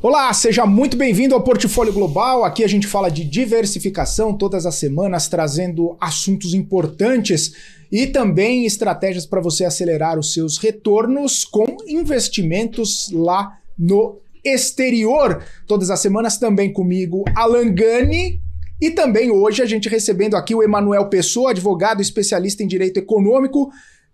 Olá, seja muito bem-vindo ao Portfólio Global. Aqui a gente fala de diversificação todas as semanas, trazendo assuntos importantes e também estratégias para você acelerar os seus retornos com investimentos lá no exterior. Todas as semanas também comigo, Alan Gani, e também hoje a gente recebendo aqui o Emanuel Pessoa, advogado especialista em direito econômico,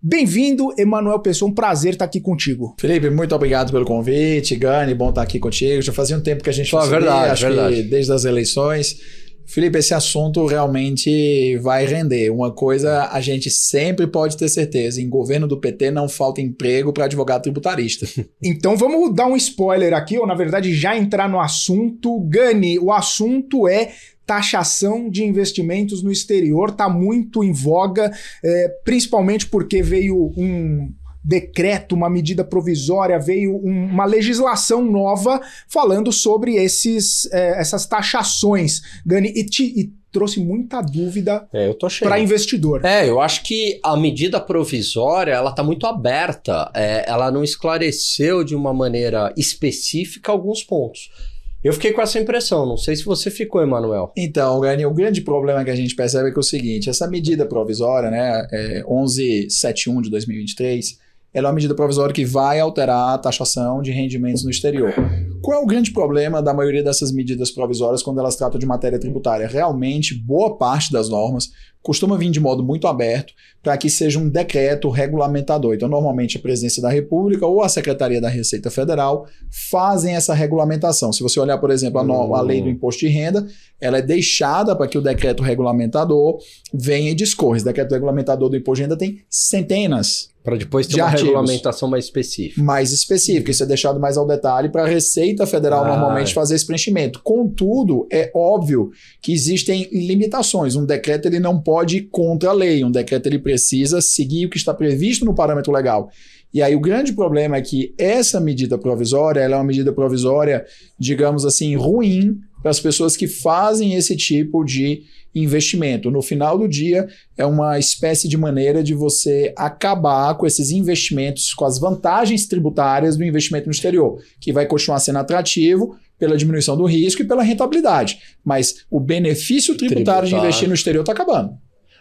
Bem-vindo, Emanuel Pessoa, um prazer estar aqui contigo. Felipe, muito obrigado pelo convite. Gani, bom estar aqui contigo. Já fazia um tempo que a gente não se verdade, acho verdade. que desde as eleições. Felipe, esse assunto realmente vai render. Uma coisa é. a gente sempre pode ter certeza: em governo do PT não falta emprego para advogado tributarista. Então vamos dar um spoiler aqui, ou na verdade já entrar no assunto. Gani, o assunto é taxação de investimentos no exterior está muito em voga, é, principalmente porque veio um decreto, uma medida provisória, veio um, uma legislação nova falando sobre esses, é, essas taxações, Gani, e, te, e trouxe muita dúvida é, para investidor. É, eu acho que a medida provisória ela está muito aberta, é, ela não esclareceu de uma maneira específica alguns pontos. Eu fiquei com essa impressão, não sei se você ficou, Emanuel. Então, Gani, o grande problema que a gente percebe é, que é o seguinte: essa medida provisória, né, é 1171 de 2023, ela é uma medida provisória que vai alterar a taxação de rendimentos no exterior. Qual é o grande problema da maioria dessas medidas provisórias quando elas tratam de matéria tributária? Realmente, boa parte das normas costuma vir de modo muito aberto para que seja um decreto regulamentador. Então, normalmente a Presidência da República ou a Secretaria da Receita Federal fazem essa regulamentação. Se você olhar, por exemplo, a, nova, a lei do hum. imposto de renda, ela é deixada para que o decreto regulamentador venha e discorra. Esse decreto regulamentador do imposto de renda tem centenas para depois ter de uma artigos. regulamentação mais específica. Mais específica, isso é deixado mais ao detalhe para a Receita Federal ah, normalmente é. fazer esse preenchimento. Contudo, é óbvio que existem limitações. Um decreto ele não pode pode ir contra a lei. Um decreto ele precisa seguir o que está previsto no parâmetro legal. E aí o grande problema é que essa medida provisória, ela é uma medida provisória, digamos assim, ruim para as pessoas que fazem esse tipo de investimento. No final do dia, é uma espécie de maneira de você acabar com esses investimentos, com as vantagens tributárias do investimento no exterior, que vai continuar sendo atrativo pela diminuição do risco e pela rentabilidade. Mas o benefício tributário, tributário. de investir no exterior está acabando.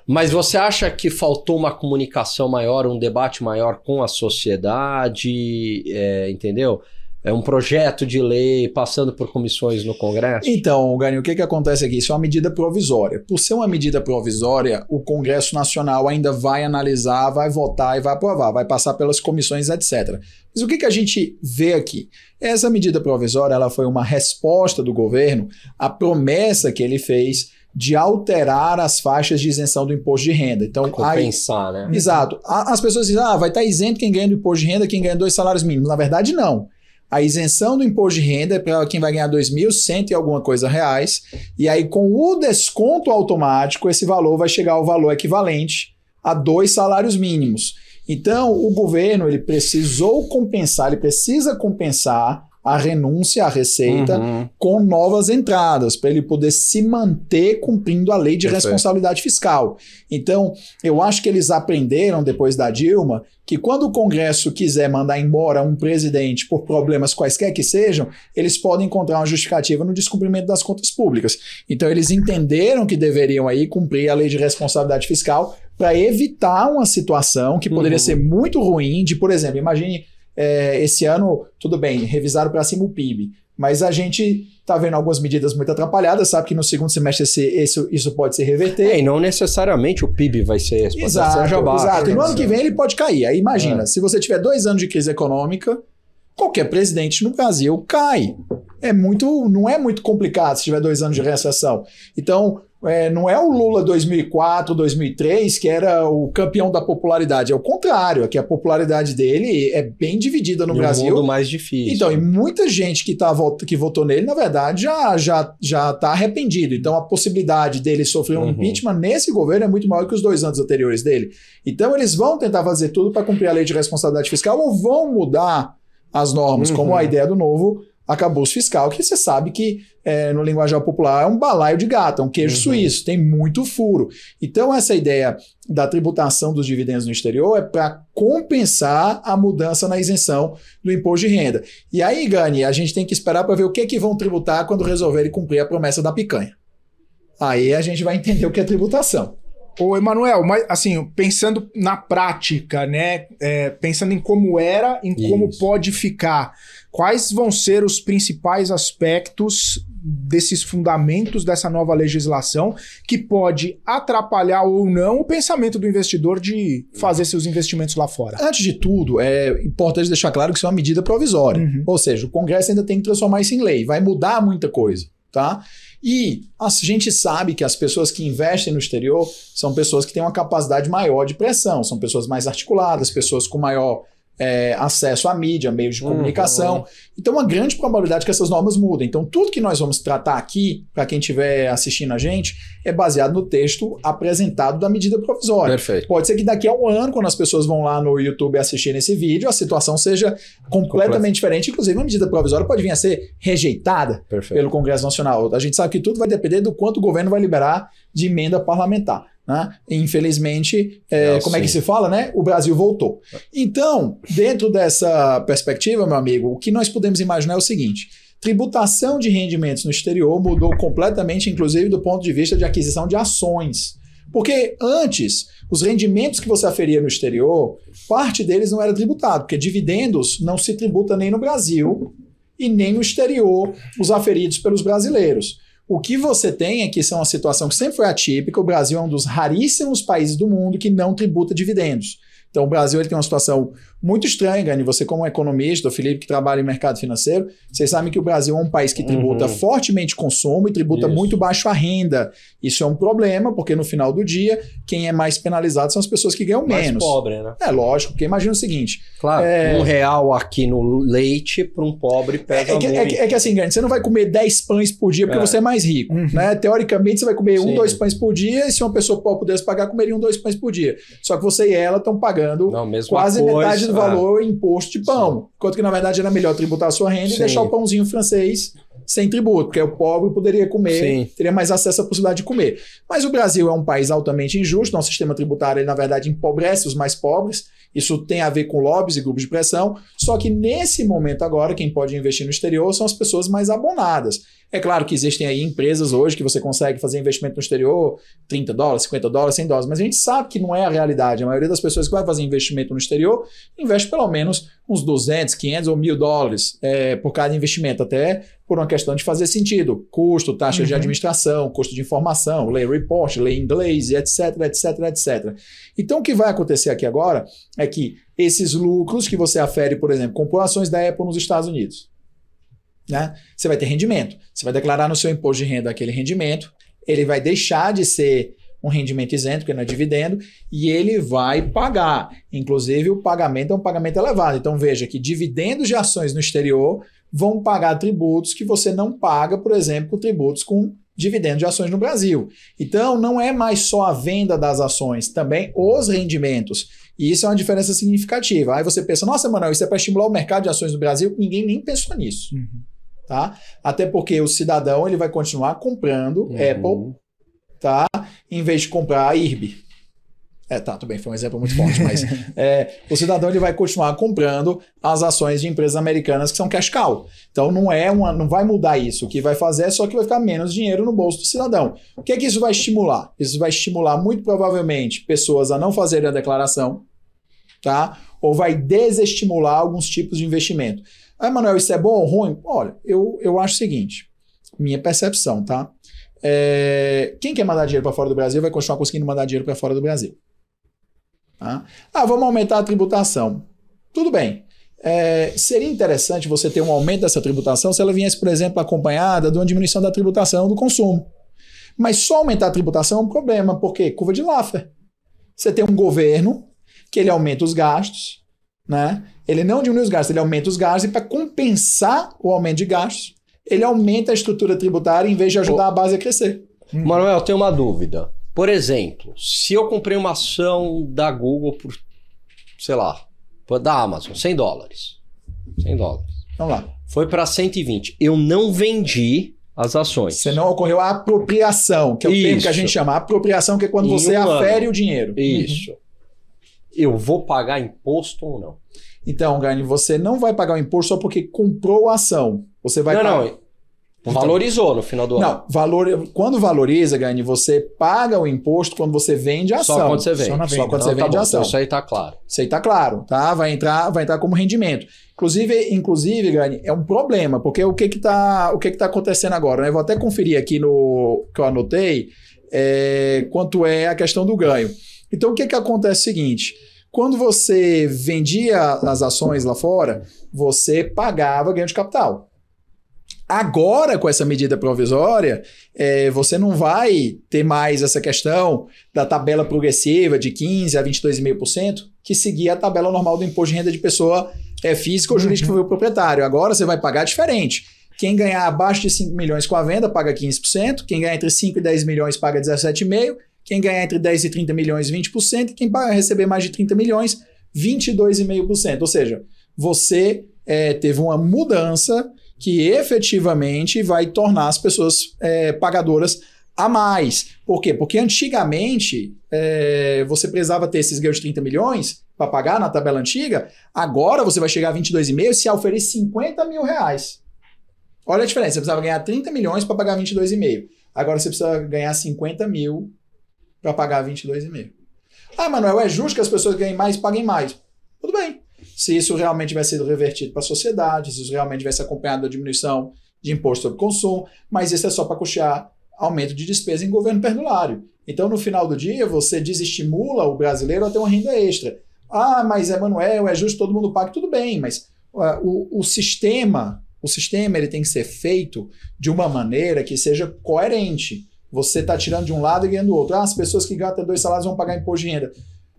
Mas você acha que faltou uma comunicação maior, um debate maior com a sociedade, é, entendeu? É um projeto de lei passando por comissões no Congresso? Então, Gani, o que, que acontece aqui? Isso é uma medida provisória. Por ser uma medida provisória, o Congresso Nacional ainda vai analisar, vai votar e vai aprovar, vai passar pelas comissões, etc. Mas o que, que a gente vê aqui? Essa medida provisória ela foi uma resposta do governo à promessa que ele fez de alterar as faixas de isenção do imposto de renda. Então, compensar, aí, né? Uhum. Exato. As pessoas dizem: "Ah, vai estar tá isento quem ganha do imposto de renda, quem ganha dois salários mínimos". Na verdade, não. A isenção do imposto de renda é para quem vai ganhar 2.100 e alguma coisa reais, e aí com o desconto automático esse valor vai chegar ao valor equivalente a dois salários mínimos. Então, o governo ele precisou compensar, ele precisa compensar a renúncia à receita uhum. com novas entradas, para ele poder se manter cumprindo a lei de Perfeito. responsabilidade fiscal. Então, eu acho que eles aprenderam depois da Dilma que quando o Congresso quiser mandar embora um presidente por problemas quaisquer que sejam, eles podem encontrar uma justificativa no descumprimento das contas públicas. Então, eles entenderam que deveriam aí cumprir a lei de responsabilidade fiscal para evitar uma situação que poderia uhum. ser muito ruim de, por exemplo, imagine é, esse ano, tudo bem, revisaram para cima o PIB, mas a gente está vendo algumas medidas muito atrapalhadas, sabe que no segundo semestre esse, esse, isso pode se reverter. É, e não necessariamente o PIB vai ser exposto. Exato, ser exato. E no né? ano que vem ele pode cair. Aí imagina, é. se você tiver dois anos de crise econômica, qualquer presidente no Brasil cai. É muito, não é muito complicado se tiver dois anos de recessão. Então, é, não é o Lula 2004, 2003, que era o campeão da popularidade. É o contrário, é que a popularidade dele é bem dividida no e Brasil. mundo mais difícil. Então, e muita gente que, tá, que votou nele, na verdade, já já já está arrependido. Então, a possibilidade dele sofrer um uhum. impeachment nesse governo é muito maior que os dois anos anteriores dele. Então, eles vão tentar fazer tudo para cumprir a lei de responsabilidade fiscal ou vão mudar as normas, uhum. como a uhum. ideia do novo Acabou fiscal, que você sabe que, é, no linguajar popular, é um balaio de gato, é um queijo uhum. suíço, tem muito furo. Então, essa ideia da tributação dos dividendos no exterior é para compensar a mudança na isenção do imposto de renda. E aí, Gani, a gente tem que esperar para ver o que, é que vão tributar quando resolverem cumprir a promessa da picanha. Aí a gente vai entender o que é tributação. Ô, Emanuel, mas assim, pensando na prática, né? É, pensando em como era, em Isso. como pode ficar, quais vão ser os principais aspectos desses fundamentos dessa nova legislação que pode atrapalhar ou não o pensamento do investidor de fazer seus investimentos lá fora? Antes de tudo, é importante deixar claro que isso é uma medida provisória. Uhum. Ou seja, o Congresso ainda tem que transformar isso em lei, vai mudar muita coisa, tá? E a gente sabe que as pessoas que investem no exterior são pessoas que têm uma capacidade maior de pressão, são pessoas mais articuladas, pessoas com maior é, acesso à mídia, meios de uhum. comunicação. Uhum. Então, uma grande probabilidade que essas normas mudem. Então, tudo que nós vamos tratar aqui, para quem estiver assistindo a gente, é baseado no texto apresentado da medida provisória. Perfeito. Pode ser que daqui a um ano, quando as pessoas vão lá no YouTube assistir esse vídeo, a situação seja completamente Completa. diferente. Inclusive, a medida provisória pode vir a ser rejeitada Perfeito. pelo Congresso Nacional. A gente sabe que tudo vai depender do quanto o governo vai liberar de emenda parlamentar. Né? Infelizmente, é, é, como é que se fala, né? O Brasil voltou. Então, dentro dessa perspectiva, meu amigo, o que nós podemos imaginar é o seguinte: tributação de rendimentos no exterior mudou completamente, inclusive do ponto de vista de aquisição de ações. Porque antes, os rendimentos que você aferia no exterior, parte deles não era tributado, porque dividendos não se tributa nem no Brasil e nem no exterior, os aferidos pelos brasileiros. O que você tem é que isso é uma situação que sempre foi atípica. O Brasil é um dos raríssimos países do mundo que não tributa dividendos. Então, o Brasil ele tem uma situação muito estranho, Gani. Você, como economista, o Felipe, que trabalha em mercado financeiro, vocês sabem que o Brasil é um país que uhum. tributa uhum. fortemente consumo e tributa Isso. muito baixo a renda. Isso é um problema, porque no final do dia, quem é mais penalizado são as pessoas que ganham mais menos. pobre, né? É lógico, porque imagina o seguinte: claro, é... um real aqui no leite para um pobre pesa é, é, que, é, que, é, que assim, Gani, você não vai comer 10 pães por dia porque é. você é mais rico. Uhum. Né? Teoricamente, você vai comer Sim. um, dois pães por dia, e se uma pessoa pobre pudesse pagar, comeria um, dois pães por dia. Só que você e ela estão pagando não, quase coisa. metade do valor imposto ah. de pão. Sim. Enquanto que, na verdade, era melhor tributar a sua renda Sim. e deixar o pãozinho francês sem tributo, porque o pobre poderia comer, Sim. teria mais acesso à possibilidade de comer. Mas o Brasil é um país altamente injusto, nosso sistema tributário, ele, na verdade, empobrece os mais pobres. Isso tem a ver com lobbies e grupos de pressão. Só que nesse momento agora, quem pode investir no exterior são as pessoas mais abonadas. É claro que existem aí empresas hoje que você consegue fazer investimento no exterior, 30 dólares, 50 dólares, 100 dólares, mas a gente sabe que não é a realidade. A maioria das pessoas que vai fazer investimento no exterior investe pelo menos uns 200, 500 ou mil dólares é, por cada investimento, até por uma questão de fazer sentido. Custo, taxa uhum. de administração, custo de informação, lei report, lei inglês, etc, etc, etc. Então, o que vai acontecer aqui agora é que esses lucros que você afere, por exemplo, comprou ações da Apple nos Estados Unidos, né? você vai ter rendimento. Você vai declarar no seu imposto de renda aquele rendimento, ele vai deixar de ser um rendimento isento, que não é dividendo, e ele vai pagar. Inclusive, o pagamento é um pagamento elevado. Então, veja que dividendos de ações no exterior vão pagar tributos que você não paga, por exemplo, tributos com dividendos de ações no Brasil. Então, não é mais só a venda das ações, também os rendimentos. E isso é uma diferença significativa. Aí você pensa, nossa, Manuel, isso é para estimular o mercado de ações no Brasil? Ninguém nem pensou nisso. Uhum. Tá? Até porque o cidadão ele vai continuar comprando uhum. Apple tá? Em vez de comprar a IRB. É, tá, tudo bem, foi um exemplo muito forte, mas é, o cidadão ele vai continuar comprando as ações de empresas americanas que são cash cow. Então não é uma, não vai mudar isso. O que vai fazer é só que vai ficar menos dinheiro no bolso do cidadão. O que é que isso vai estimular? Isso vai estimular muito provavelmente pessoas a não fazerem a declaração, tá? Ou vai desestimular alguns tipos de investimento. Ah, Manuel, isso é bom ou ruim? Olha, eu, eu acho o seguinte, minha percepção, tá? É, quem quer mandar dinheiro para fora do Brasil vai continuar conseguindo mandar dinheiro para fora do Brasil. Tá? Ah, vamos aumentar a tributação. Tudo bem. É, seria interessante você ter um aumento dessa tributação se ela viesse, por exemplo, acompanhada de uma diminuição da tributação do consumo. Mas só aumentar a tributação é um problema, porque é curva de Laffer. Você tem um governo que ele aumenta os gastos, né? Ele não diminui os gastos, ele aumenta os gastos e para compensar o aumento de gastos, ele aumenta a estrutura tributária em vez de ajudar a base a crescer. Hum. Manuel, eu tenho uma dúvida. Por exemplo, se eu comprei uma ação da Google por, sei lá, da Amazon, 100 dólares. 100 dólares. Vamos lá. Foi para 120. Eu não vendi as ações. Você não ocorreu a apropriação, que é o termo que a gente chama. A apropriação que é quando em você um afere ano. o dinheiro. Isso. Eu vou pagar imposto ou não? Então, Gani, você não vai pagar o imposto só porque comprou a ação. Você vai. Não, pagar. não. Então, Valorizou no final do ano. Não, valor, quando valoriza, Gani, você paga o imposto quando você vende a ação. Só quando você vende. Só, Só quando então, você tá vende ação. Isso aí tá claro. Isso aí tá claro, tá? Vai entrar, vai entrar como rendimento. Inclusive, inclusive, Gani, é um problema, porque o que que tá, o que que tá acontecendo agora, né? Eu vou até conferir aqui no que eu anotei, é, quanto é a questão do ganho. Então, o que que acontece é o seguinte, quando você vendia as ações lá fora, você pagava ganho de capital. Agora, com essa medida provisória, é, você não vai ter mais essa questão da tabela progressiva de 15% a 22,5%, que seguia a tabela normal do imposto de renda de pessoa é, física ou jurídica uhum. proprietário. Agora você vai pagar diferente. Quem ganhar abaixo de 5 milhões com a venda paga 15%, quem ganhar entre 5 e 10 milhões paga 17,5%, quem ganhar entre 10 e 30 milhões, 20%, e quem paga, receber mais de 30 milhões, 22,5%. Ou seja, você é, teve uma mudança que efetivamente vai tornar as pessoas é, pagadoras a mais. Por quê? Porque antigamente é, você precisava ter esses ganhos de 30 milhões para pagar na tabela antiga, agora você vai chegar a 22,5 se oferecer 50 mil reais. Olha a diferença, você precisava ganhar 30 milhões para pagar 22,5. Agora você precisa ganhar 50 mil para pagar 22,5. Ah, Manuel, é justo que as pessoas ganhem mais e paguem mais. Tudo bem se isso realmente vai ser revertido para a sociedade, se isso realmente vai ser acompanhado da diminuição de imposto sobre consumo, mas isso é só para custear aumento de despesa em governo perdulário. Então, no final do dia, você desestimula o brasileiro a ter uma renda extra. Ah, mas é Manuel, é justo, todo mundo paga, tudo bem, mas uh, o, o sistema, o sistema ele tem que ser feito de uma maneira que seja coerente. Você está tirando de um lado e ganhando do outro. Ah, as pessoas que ganham até dois salários vão pagar imposto de renda.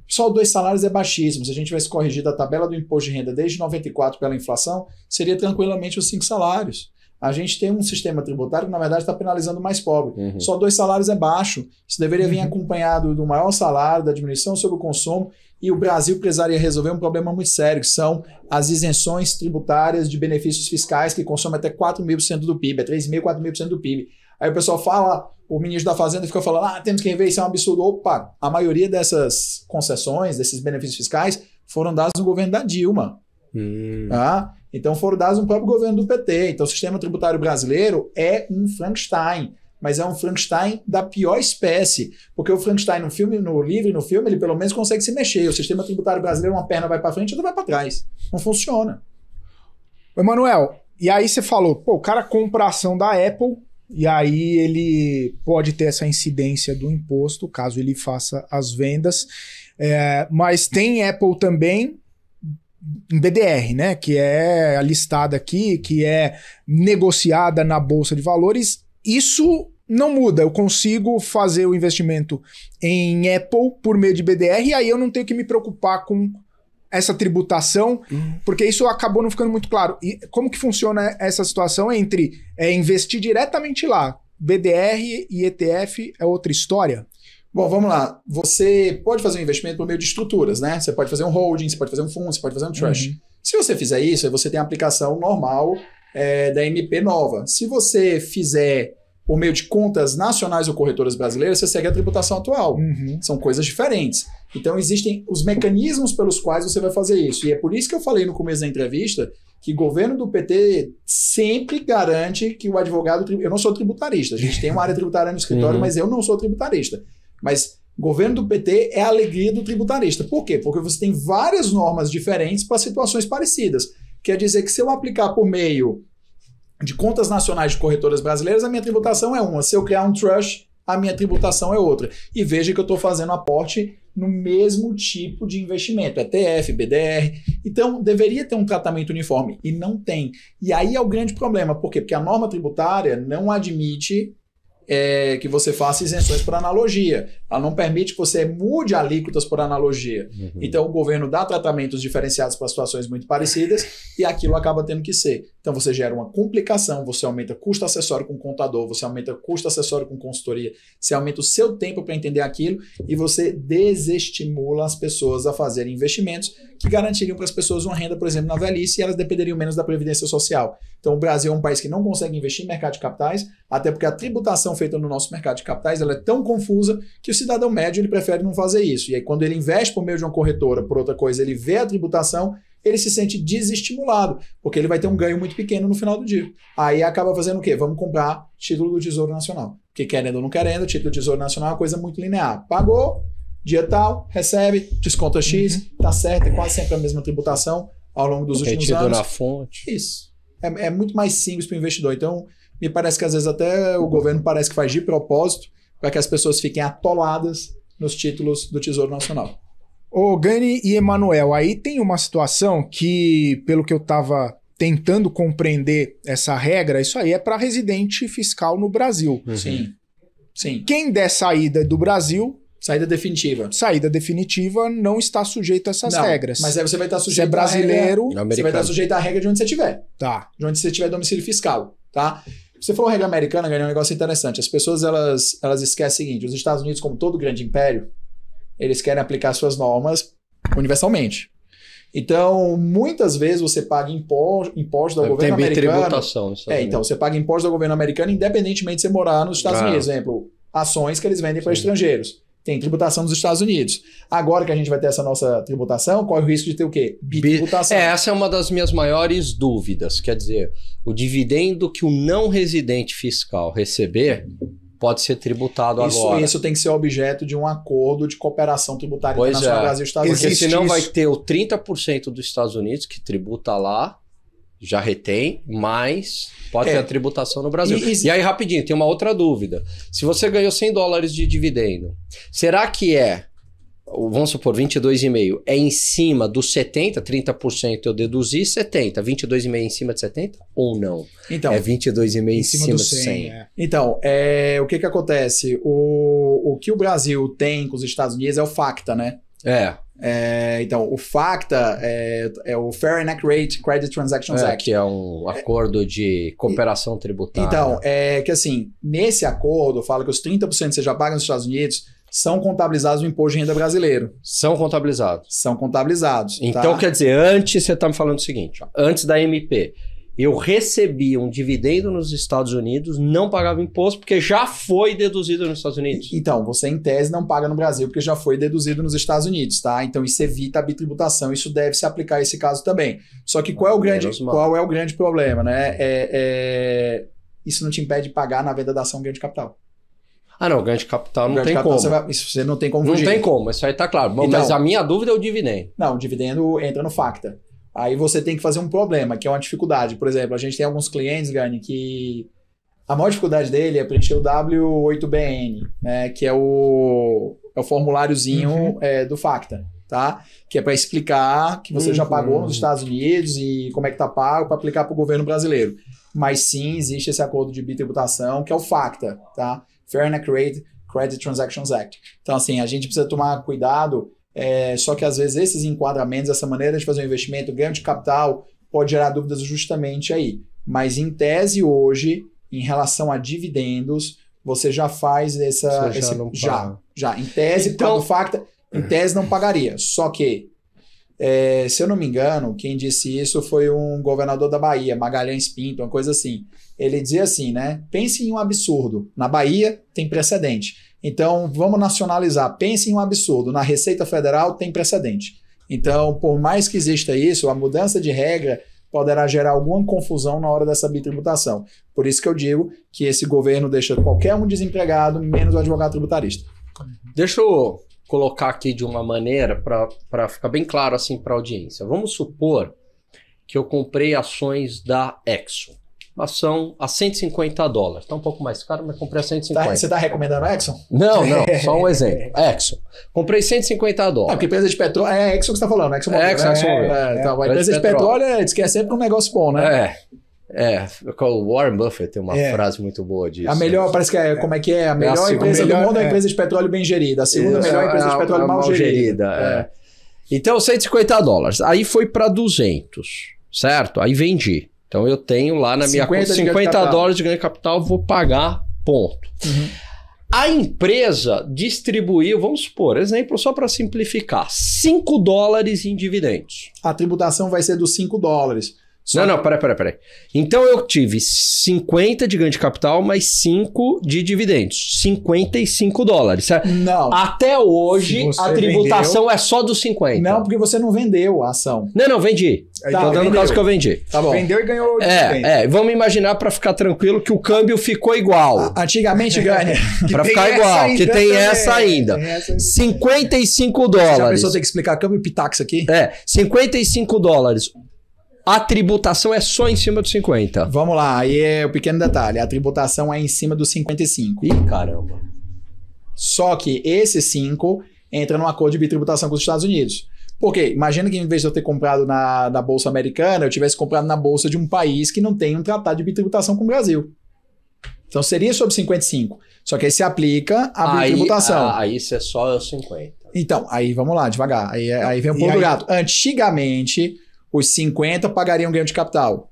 Só dois salários é baixíssimo. Se a gente tivesse corrigido a tabela do imposto de renda desde 94 pela inflação, seria tranquilamente os cinco salários. A gente tem um sistema tributário que, na verdade, está penalizando o mais pobre. Uhum. Só dois salários é baixo. Isso deveria vir uhum. acompanhado do maior salário, da diminuição sobre o consumo. E o Brasil precisaria resolver um problema muito sério, que são as isenções tributárias de benefícios fiscais que consomem até 4 mil por cento do PIB, é 3 mil, 4 mil por cento do PIB. Aí o pessoal fala, o ministro da Fazenda fica falando, ah, temos que rever, isso é um absurdo. Opa, a maioria dessas concessões, desses benefícios fiscais, foram dados no governo da Dilma. Hum. Tá? Então foram dados no próprio governo do PT. Então o sistema tributário brasileiro é um Frankenstein, mas é um Frankenstein da pior espécie, porque o Frankenstein no filme, no livro, no filme, ele pelo menos consegue se mexer. O sistema tributário brasileiro, uma perna vai para frente, e outra vai para trás. Não funciona. Emanuel, e aí você falou, pô, o cara compra a ação da Apple e aí ele pode ter essa incidência do imposto, caso ele faça as vendas. É, mas tem Apple também em BDR, né? Que é listada aqui, que é negociada na Bolsa de Valores. Isso não muda. Eu consigo fazer o investimento em Apple por meio de BDR e aí eu não tenho que me preocupar com essa tributação, uhum. porque isso acabou não ficando muito claro. E como que funciona essa situação entre é, investir diretamente lá, BDR e ETF é outra história? Bom, vamos lá. Você pode fazer um investimento por meio de estruturas, né? Você pode fazer um holding, você pode fazer um fundo, você pode fazer um uhum. trust. Uhum. Se você fizer isso, você tem a aplicação normal é, da MP nova. Se você fizer por meio de contas nacionais ou corretoras brasileiras, você segue a tributação atual. Uhum. São coisas diferentes. Então, existem os mecanismos pelos quais você vai fazer isso. E é por isso que eu falei no começo da entrevista que governo do PT sempre garante que o advogado. Eu não sou tributarista, a gente tem uma área tributária no escritório, uhum. mas eu não sou tributarista. Mas governo do PT é a alegria do tributarista. Por quê? Porque você tem várias normas diferentes para situações parecidas. Quer dizer que se eu aplicar por meio de contas nacionais de corretoras brasileiras, a minha tributação é uma. Se eu criar um trust, a minha tributação é outra. E veja que eu estou fazendo aporte no mesmo tipo de investimento, ETF, é BDR. Então, deveria ter um tratamento uniforme e não tem. E aí é o grande problema, por quê? Porque a norma tributária não admite é, que você faça isenções por analogia. Ela não permite que você mude alíquotas por analogia. Uhum. Então, o governo dá tratamentos diferenciados para situações muito parecidas e aquilo acaba tendo que ser. Então, você gera uma complicação, você aumenta custo acessório com contador, você aumenta custo acessório com consultoria, você aumenta o seu tempo para entender aquilo e você desestimula as pessoas a fazerem investimentos que garantiriam para as pessoas uma renda, por exemplo, na velhice, e elas dependeriam menos da previdência social. Então, o Brasil é um país que não consegue investir em mercado de capitais, até porque a tributação feita no nosso mercado de capitais ela é tão confusa que o cidadão médio ele prefere não fazer isso. E aí, quando ele investe por meio de uma corretora, por outra coisa, ele vê a tributação, ele se sente desestimulado, porque ele vai ter um ganho muito pequeno no final do dia. Aí acaba fazendo o quê? Vamos comprar título do Tesouro Nacional. Porque querendo ou não querendo, título do Tesouro Nacional é uma coisa muito linear. Pagou, dia tal, recebe, desconta X, uhum. tá certo, é quase sempre a mesma tributação ao longo dos Retido últimos anos. na fonte. Isso. É, é muito mais simples para o investidor. Então, me parece que às vezes até o governo parece que faz de propósito para que as pessoas fiquem atoladas nos títulos do Tesouro Nacional. Ô, Gani e Emanuel, aí tem uma situação que, pelo que eu estava tentando compreender essa regra, isso aí é para residente fiscal no Brasil. Uhum. Sim. Sim. Quem der saída do Brasil Saída definitiva. Saída definitiva não está sujeita a essas não, regras. Mas aí você vai estar é sujeito. Se é brasileiro, regra, você vai estar sujeito à regra de onde você estiver. Tá. De onde você tiver domicílio fiscal, tá? Você falou regra americana, ganhou é um negócio interessante. As pessoas elas, elas esquecem o seguinte: os Estados Unidos, como todo grande império, eles querem aplicar suas normas universalmente. Então, muitas vezes você paga imposto, imposto ao é, governo tem americano. Tributação, é, então, você paga imposto ao governo americano independentemente de você morar nos Estados ah. Unidos. Exemplo, ações que eles vendem para Sim. estrangeiros. Tem tributação dos Estados Unidos. Agora que a gente vai ter essa nossa tributação, corre o risco de ter o quê? Bitributação. É, essa é uma das minhas maiores dúvidas. Quer dizer, o dividendo que o não residente fiscal receber pode ser tributado isso, agora. Isso tem que ser objeto de um acordo de cooperação tributária pois internacional é. Brasil-Estados Unidos. Porque senão isso. vai ter o 30% dos Estados Unidos que tributa lá já retém, mas pode é. ter a tributação no Brasil. E, e, aí, rapidinho, tem uma outra dúvida. Se você ganhou 100 dólares de dividendo, será que é, vamos supor, 22,5, é em cima dos 70, 30% eu deduzi, 70, 22,5 em cima de 70 ou não? Então, é 22,5 em, em cima, cima de 100. 100. É. Então, é, o que que acontece? O, o que o Brasil tem com os Estados Unidos é o FACTA, né? É. É, então, o FACTA é, é, o Fair and Accurate Credit Transactions é, Act. Que é um acordo de cooperação tributária. Então, é que assim, nesse acordo fala que os 30% que você já paga nos Estados Unidos são contabilizados no imposto de renda brasileiro. São contabilizados. São contabilizados. Então, tá? quer dizer, antes você está me falando o seguinte: ó, antes da MP, eu recebi um dividendo nos Estados Unidos, não pagava imposto porque já foi deduzido nos Estados Unidos. Então, você em tese não paga no Brasil porque já foi deduzido nos Estados Unidos, tá? Então isso evita a bitributação, isso deve se aplicar a esse caso também. Só que qual é o grande, qual é o grande problema, né? É, é, isso não te impede de pagar na venda da ação ganho de capital. Ah, não, ganho de capital não tem capital como. Você vai, isso você não tem como. Não fugir. tem como, isso aí tá claro. Bom, então, mas a minha dúvida é o dividendo. Não, o dividendo entra no facta. Aí você tem que fazer um problema, que é uma dificuldade. Por exemplo, a gente tem alguns clientes, Gani, que a maior dificuldade dele é preencher o W8BN, né? Que é o, é o formuláriozinho uhum. é, do Facta, tá? Que é para explicar que você uhum. já pagou nos Estados Unidos e como é que tá pago para aplicar para o governo brasileiro. Mas sim, existe esse acordo de bitributação, que é o Facta, tá? Fair and Accurate Credit Transactions Act. Então, assim, a gente precisa tomar cuidado é, só que às vezes esses enquadramentos, essa maneira de fazer um investimento, ganho de capital, pode gerar dúvidas justamente aí. Mas em tese hoje, em relação a dividendos, você já faz essa. Você já, esse, já, já, Em tese, então... facto, em tese não pagaria. Só que, é, se eu não me engano, quem disse isso foi um governador da Bahia, Magalhães Pinto, uma coisa assim. Ele dizia assim, né? Pense em um absurdo. Na Bahia tem precedente. Então, vamos nacionalizar. Pense em um absurdo. Na Receita Federal tem precedente. Então, por mais que exista isso, a mudança de regra poderá gerar alguma confusão na hora dessa bitributação. Por isso que eu digo que esse governo deixa qualquer um desempregado, menos o advogado tributarista. Deixa eu colocar aqui de uma maneira para ficar bem claro assim para a audiência. Vamos supor que eu comprei ações da Exxon ação a 150 dólares. Está um pouco mais caro, mas comprei a 150. Tá, você está recomendando a Exxon? Não, não, só um exemplo. Exxon. Comprei 150 dólares. Não, porque empresa de petróleo é a Exxon que você está falando, Exxon Mobil. Exxon, Exxon né? é, é, é, tá, a empresa de petróleo, petróleo é, diz que é sempre um negócio bom, né? É. É, o Warren Buffett tem uma é. frase muito boa disso. A né? melhor, parece que é, como é que é? A melhor é a empresa melhor, do mundo é a é. empresa de petróleo bem gerida. A segunda melhor é a empresa de petróleo mal, gerida. É. é. Então, 150 dólares. Aí foi para 200, certo? Aí vendi. Então eu tenho lá na minha conta 50 dólares de ganho de capital, vou pagar, ponto. Uhum. A empresa distribuiu, vamos supor, exemplo só para simplificar, 5 dólares em dividendos. A tributação vai ser dos 5 dólares. Só... Não, não, peraí, peraí, peraí. Então eu tive 50 de ganho de capital mais 5 de dividendos. 55 dólares. Certo? Não. Até hoje, a tributação vendeu... é só dos 50. Não, porque você não vendeu a ação. Não, não, vendi. Tá, Tô dando o caso que eu vendi. Tá bom. Vendeu e ganhou é, dividendos. É, é vamos imaginar para ficar tranquilo que o câmbio ficou igual. antigamente, é, ganha. para ficar igual, que tem essa ainda. Tem essa 55 dólares. Já a pessoa tem que explicar câmbio e pitax aqui? É, 55 dólares a tributação é só em cima dos 50. Vamos lá, aí é o um pequeno detalhe. A tributação é em cima dos 55. Ih, caramba. Só que esse 5 entra num acordo de bitributação com os Estados Unidos. Porque imagina que em vez de eu ter comprado na, na Bolsa Americana, eu tivesse comprado na Bolsa de um país que não tem um tratado de bitributação com o Brasil. Então seria sobre 55. Só que aí se aplica a aí, ah, aí isso é só 50. Então, aí vamos lá, devagar. Aí, é, aí vem o pulo do gato. Antigamente, os 50 pagariam ganho de capital.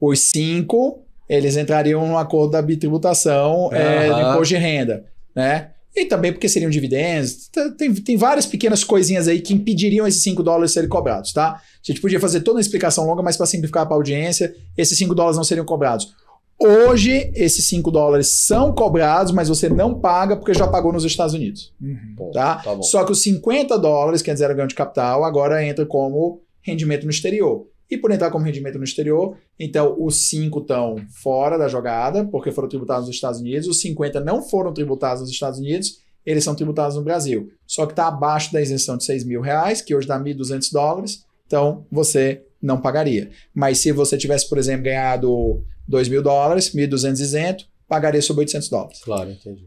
Os 5, eles entrariam no acordo da bitributação uhum. é, do imposto de renda, né? E também porque seriam dividendos. Tem, tem várias pequenas coisinhas aí que impediriam esses 5 dólares serem cobrados, tá? A gente podia fazer toda uma explicação longa, mas para simplificar para a audiência, esses 5 dólares não seriam cobrados. Hoje, esses 5 dólares são cobrados, mas você não paga porque já pagou nos Estados Unidos. Uhum. Tá? tá Só que os 50 dólares, que antes era ganho de capital, agora entra como rendimento no exterior. E por entrar como rendimento no exterior, então os 5 estão fora da jogada, porque foram tributados nos Estados Unidos, os 50 não foram tributados nos Estados Unidos, eles são tributados no Brasil. Só que está abaixo da isenção de 6 mil reais, que hoje dá 1.200 dólares, então você não pagaria. Mas se você tivesse, por exemplo, ganhado 2 mil dólares, 1.200 isento, pagaria sobre 800 dólares. Claro, entendi.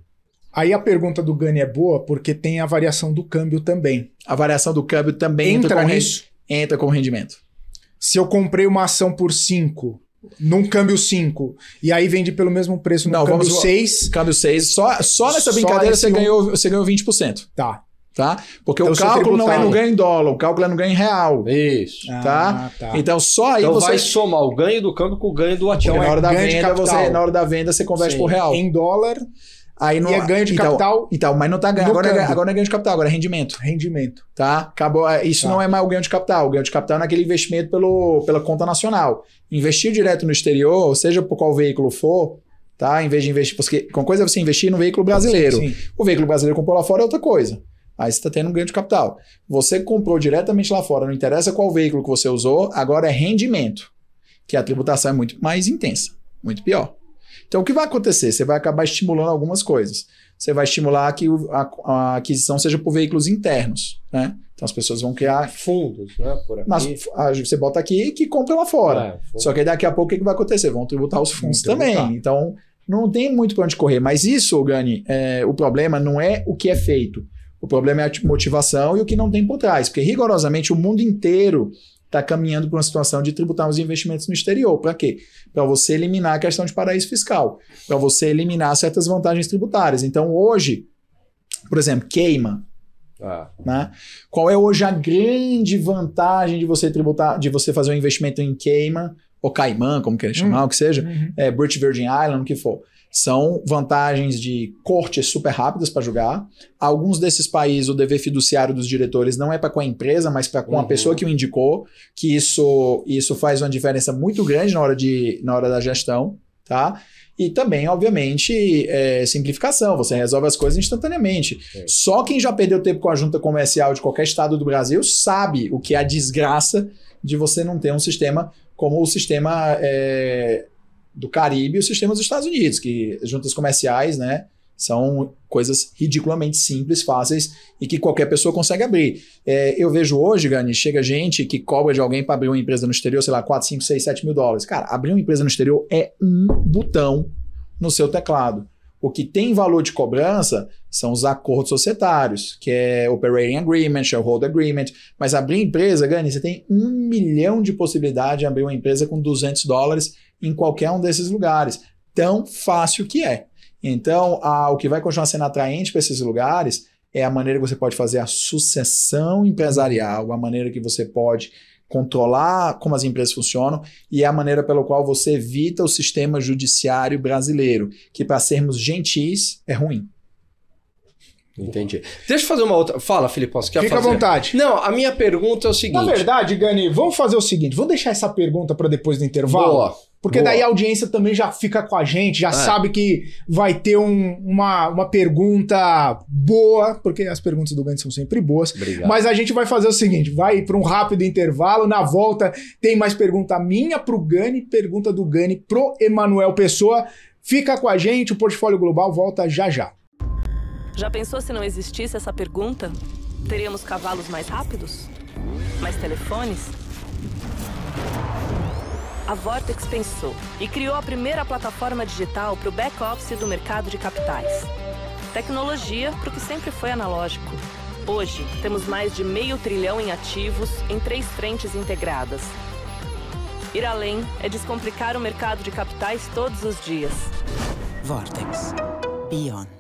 Aí a pergunta do Gani é boa, porque tem a variação do câmbio também. A variação do câmbio também entra, entra nisso? entra com rendimento. Se eu comprei uma ação por 5, num câmbio 5 e aí vende pelo mesmo preço no Não, câmbio 6. Câmbio 6, só, só nessa só brincadeira você, um... ganhou, você ganhou 20%. Tá. Tá? Porque então, o cálculo não é no ganho em dólar, o cálculo é no ganho em real. Isso. Ah, tá? Ah, tá. Então só aí então você. vai somar o ganho do câmbio com o ganho do ativo. Então, na, hora da venda, você, na hora da venda você converte Sim. por real. Em dólar, Aí não, e é ganho de então, capital. Então, mas não tá ganho. Agora, é agora não é ganho de capital, agora é rendimento. Rendimento. Tá? Acabou, é, isso tá. não é mais o ganho de capital. O ganho de capital é naquele investimento pelo, pela conta nacional. Investir direto no exterior, seja por qual veículo for, tá? Em vez de investir. Porque uma coisa é você investir no veículo brasileiro. Sim, sim. O veículo brasileiro comprou lá fora é outra coisa. Aí você está tendo um ganho de capital. Você comprou diretamente lá fora, não interessa qual veículo que você usou, agora é rendimento. Que a tributação é muito mais intensa, muito pior. Então, o que vai acontecer? Você vai acabar estimulando algumas coisas. Você vai estimular que a, a aquisição seja por veículos internos, né? Então as pessoas vão criar. Fundos, né? Por aqui. Mas, você bota aqui que compra lá fora. É, Só que daqui a pouco o que vai acontecer? Vão tributar os fundos tributar. também. Então, não tem muito para onde correr. Mas isso, Gani, é, o problema não é o que é feito. O problema é a motivação e o que não tem por trás. Porque rigorosamente o mundo inteiro está caminhando para uma situação de tributar os investimentos no exterior. Para quê? Para você eliminar a questão de paraíso fiscal, para você eliminar certas vantagens tributárias. Então, hoje, por exemplo, queima. Ah. Né? Qual é hoje a grande vantagem de você tributar, de você fazer um investimento em queima, ou Caimã, como quer hum. chamar, hum. o que seja, uhum. é, British Virgin Island, o que for. São vantagens de cortes super rápidas para julgar. Alguns desses países, o dever fiduciário dos diretores não é para com a empresa, mas para com uhum. a pessoa que o indicou, que isso, isso faz uma diferença muito grande na hora, de, na hora da gestão, tá? E também, obviamente, é, simplificação. Você resolve as coisas instantaneamente. É. Só quem já perdeu tempo com a junta comercial de qualquer estado do Brasil sabe o que é a desgraça de você não ter um sistema como o sistema é, do Caribe e o sistema dos Estados Unidos, que juntas comerciais, né? São coisas ridiculamente simples, fáceis e que qualquer pessoa consegue abrir. É, eu vejo hoje, Gani, chega gente que cobra de alguém para abrir uma empresa no exterior, sei lá, 4, 5, 6, 7 mil dólares. Cara, abrir uma empresa no exterior é um botão no seu teclado. O que tem valor de cobrança são os acordos societários, que é Operating Agreement, Shareholder Agreement. Mas abrir empresa, Gani, você tem um milhão de possibilidades de abrir uma empresa com 200 dólares em qualquer um desses lugares. Tão fácil que é. Então, a, o que vai continuar sendo atraente para esses lugares é a maneira que você pode fazer a sucessão empresarial, a maneira que você pode controlar como as empresas funcionam e é a maneira pela qual você evita o sistema judiciário brasileiro, que para sermos gentis é ruim. Entendi. Deixa eu fazer uma outra. Fala, Filipão, você quer Fica fazer? à vontade. Não, a minha pergunta é o seguinte. Na verdade, Gani, vamos fazer o seguinte: vamos deixar essa pergunta para depois do intervalo? Boa. Porque Boa. daí a audiência também já fica com a gente, já é. sabe que vai ter um, uma, uma pergunta boa, porque as perguntas do Gandhi são sempre boas. Obrigado. Mas a gente vai fazer o seguinte: vai para um rápido intervalo, na volta tem mais pergunta minha pro Gani, pergunta do Gani pro Emanuel Pessoa. Fica com a gente, o Portfólio Global volta já já. Já pensou se não existisse essa pergunta? Teríamos cavalos mais rápidos? Mais telefones? a Vortex pensou e criou a primeira plataforma digital para o back-office do mercado de capitais. Tecnologia para o que sempre foi analógico. Hoje, temos mais de meio trilhão em ativos em três frentes integradas. Ir além é descomplicar o mercado de capitais todos os dias. Vortex. Beyond.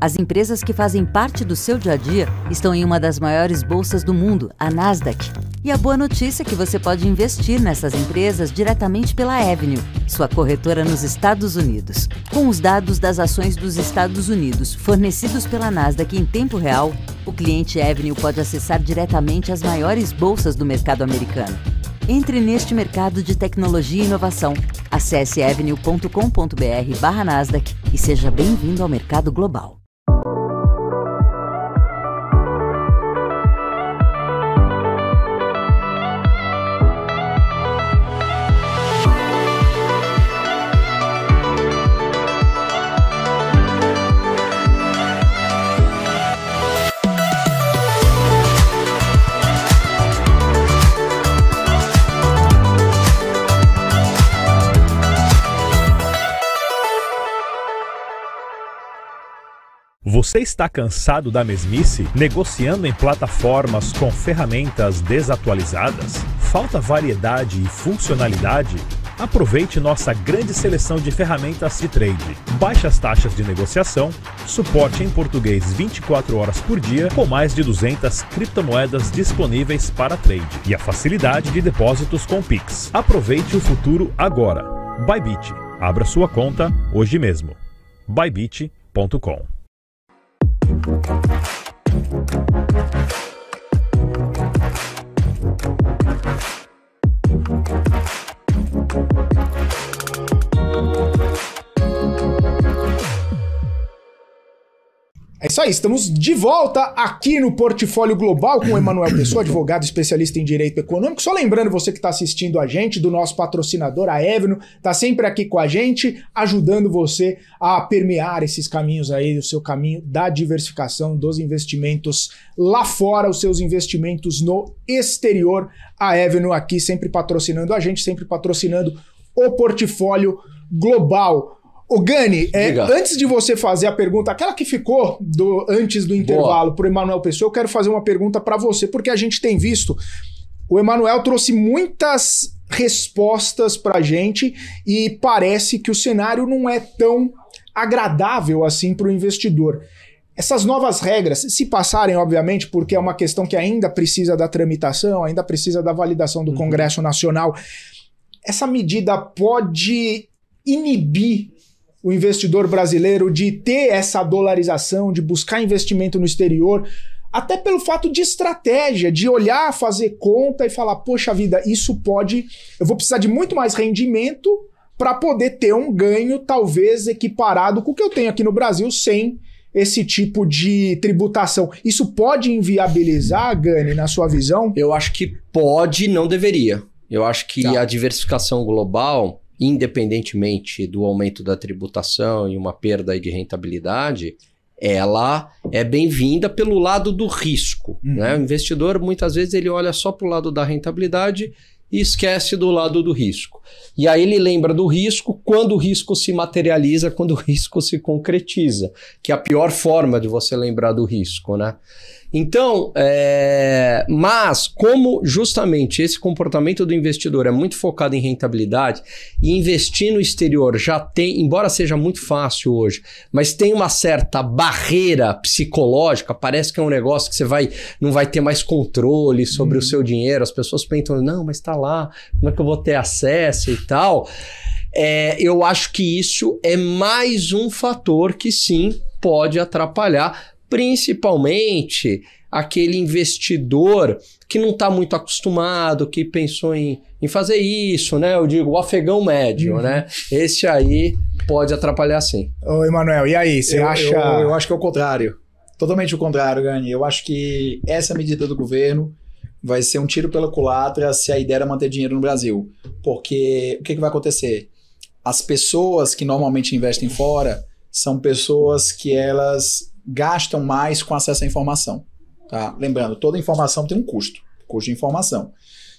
As empresas que fazem parte do seu dia a dia estão em uma das maiores bolsas do mundo, a Nasdaq. E a boa notícia é que você pode investir nessas empresas diretamente pela Avenue, sua corretora nos Estados Unidos. Com os dados das ações dos Estados Unidos fornecidos pela Nasdaq em tempo real, o cliente Avenue pode acessar diretamente as maiores bolsas do mercado americano. Entre neste mercado de tecnologia e inovação. Acesse avenue.com.br/nasdaq e seja bem-vindo ao mercado global. Você está cansado da mesmice? Negociando em plataformas com ferramentas desatualizadas? Falta variedade e funcionalidade? Aproveite nossa grande seleção de ferramentas de trade, baixas taxas de negociação, suporte em português 24 horas por dia, com mais de 200 criptomoedas disponíveis para trade e a facilidade de depósitos com Pix. Aproveite o futuro agora. Bybit. Abra sua conta hoje mesmo. bybit.com Thank you. É isso aí, estamos de volta aqui no Portfólio Global com o Emanuel Pessoa, advogado especialista em direito econômico. Só lembrando você que está assistindo a gente, do nosso patrocinador, a Evno, está sempre aqui com a gente, ajudando você a permear esses caminhos aí, o seu caminho da diversificação dos investimentos lá fora, os seus investimentos no exterior. A Evno aqui sempre patrocinando a gente, sempre patrocinando o Portfólio Global. O Gani, é, antes de você fazer a pergunta, aquela que ficou do, antes do intervalo para o Emanuel Pessoa, eu quero fazer uma pergunta para você, porque a gente tem visto. O Emanuel trouxe muitas respostas para a gente e parece que o cenário não é tão agradável assim para o investidor. Essas novas regras, se passarem, obviamente, porque é uma questão que ainda precisa da tramitação, ainda precisa da validação do uhum. Congresso Nacional, essa medida pode inibir o investidor brasileiro de ter essa dolarização, de buscar investimento no exterior, até pelo fato de estratégia, de olhar, fazer conta e falar: poxa vida, isso pode. Eu vou precisar de muito mais rendimento para poder ter um ganho, talvez equiparado com o que eu tenho aqui no Brasil, sem esse tipo de tributação. Isso pode inviabilizar, Gani, na sua visão? Eu acho que pode, não deveria. Eu acho que tá. a diversificação global independentemente do aumento da tributação e uma perda de rentabilidade, ela é bem-vinda pelo lado do risco. Né? Uhum. Né? O investidor, muitas vezes, ele olha só para o lado da rentabilidade e esquece do lado do risco. E aí ele lembra do risco quando o risco se materializa, quando o risco se concretiza, que é a pior forma de você lembrar do risco, né? Então, é... mas como justamente esse comportamento do investidor é muito focado em rentabilidade e investir no exterior já tem, embora seja muito fácil hoje, mas tem uma certa barreira psicológica. Parece que é um negócio que você vai, não vai ter mais controle sobre uhum. o seu dinheiro. As pessoas pensam, não, mas está lá? Como é que eu vou ter acesso e tal? É, eu acho que isso é mais um fator que sim pode atrapalhar, principalmente aquele investidor que não está muito acostumado, que pensou em, em fazer isso, né? Eu digo, o afegão médio, uhum. né? Esse aí pode atrapalhar sim. Ô, Emanuel, e aí? Você eu, acha. Eu, eu, acho que é o contrário. Totalmente o contrário, Gani. Eu acho que essa é medida do governo vai ser um tiro pela culatra se a ideia era manter dinheiro no Brasil. Porque o que, que vai acontecer? As pessoas que normalmente investem fora são pessoas que elas gastam mais com acesso à informação. Tá? Lembrando, toda informação tem um custo, custo de informação.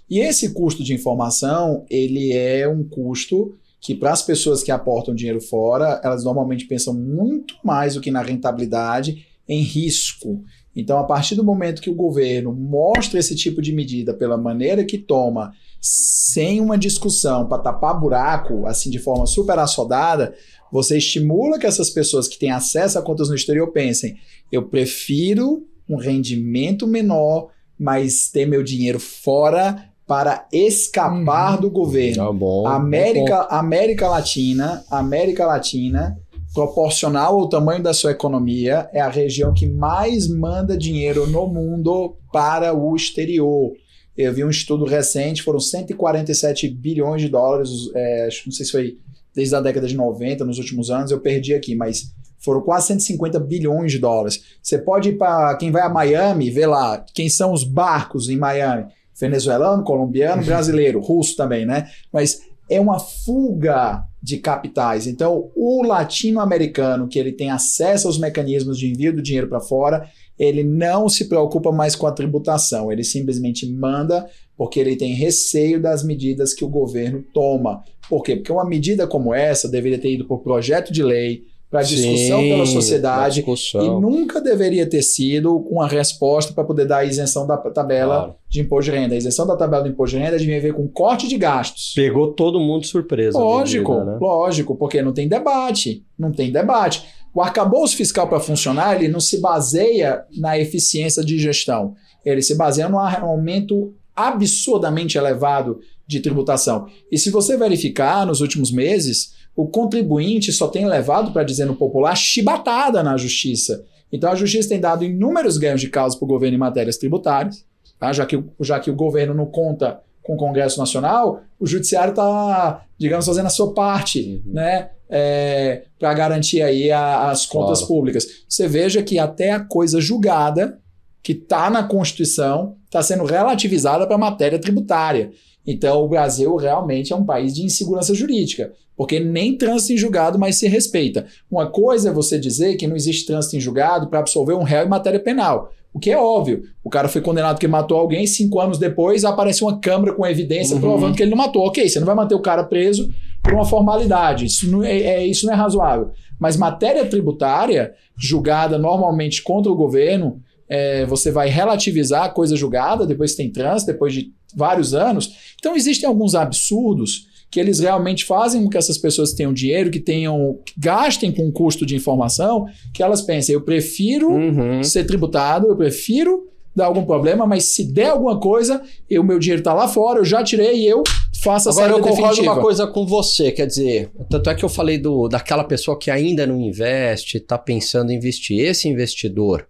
E esse custo de informação, ele é um custo que para as pessoas que aportam dinheiro fora, elas normalmente pensam muito mais do que na rentabilidade em risco, então, a partir do momento que o governo mostra esse tipo de medida pela maneira que toma, sem uma discussão para tapar buraco, assim de forma super assodada, você estimula que essas pessoas que têm acesso a contas no exterior pensem: eu prefiro um rendimento menor, mas ter meu dinheiro fora para escapar uhum. do governo. Tá, tá bom, América, América Latina, América Latina proporcional ao tamanho da sua economia, é a região que mais manda dinheiro no mundo para o exterior. Eu vi um estudo recente, foram 147 bilhões de dólares, é, não sei se foi desde a década de 90, nos últimos anos, eu perdi aqui, mas foram quase 150 bilhões de dólares. Você pode ir para quem vai a Miami, ver lá quem são os barcos em Miami: venezuelano, colombiano, uhum. brasileiro, russo também, né? Mas é uma fuga de capitais. Então, o latino-americano que ele tem acesso aos mecanismos de envio do dinheiro para fora, ele não se preocupa mais com a tributação, ele simplesmente manda porque ele tem receio das medidas que o governo toma. Por quê? Porque uma medida como essa deveria ter ido por projeto de lei, para discussão Sim, pela sociedade discussão. e nunca deveria ter sido uma resposta para poder dar a isenção da tabela claro. de imposto de renda. A isenção da tabela de imposto de renda devia ver com corte de gastos. Pegou todo mundo surpresa. Lógico, medida, né? lógico, porque não tem debate, não tem debate. O arcabouço fiscal para funcionar, ele não se baseia na eficiência de gestão. Ele se baseia num aumento absurdamente elevado de tributação. E se você verificar nos últimos meses, o contribuinte só tem levado, para dizer no popular, chibatada na justiça. Então a justiça tem dado inúmeros ganhos de causa para o governo em matérias tributárias, tá? já, que, já que o governo não conta com o Congresso Nacional, o judiciário está, digamos, fazendo a sua parte, uhum. né? É, para garantir aí a, as contas claro. públicas. Você veja que até a coisa julgada, que está na Constituição, está sendo relativizada para a matéria tributária. Então, o Brasil realmente é um país de insegurança jurídica, porque nem trânsito em julgado mais se respeita. Uma coisa é você dizer que não existe trânsito em julgado para absolver um réu em matéria penal. O que é óbvio. O cara foi condenado porque matou alguém, cinco anos depois aparece uma câmara com evidência uhum. provando que ele não matou. Ok, você não vai manter o cara preso por uma formalidade. Isso não é, é, é isso não é razoável. Mas matéria tributária, julgada normalmente contra o governo, é, você vai relativizar a coisa julgada, depois tem trânsito, depois de vários anos. Então existem alguns absurdos que eles realmente fazem com que essas pessoas tenham dinheiro, que tenham, que gastem com custo de informação, que elas pensem, eu prefiro uhum. ser tributado, eu prefiro dar algum problema, mas se der alguma coisa, o meu dinheiro está lá fora, eu já tirei e eu faço a Agora eu concordo definitiva. uma coisa com você, quer dizer, tanto é que eu falei do, daquela pessoa que ainda não investe, está pensando em investir, esse investidor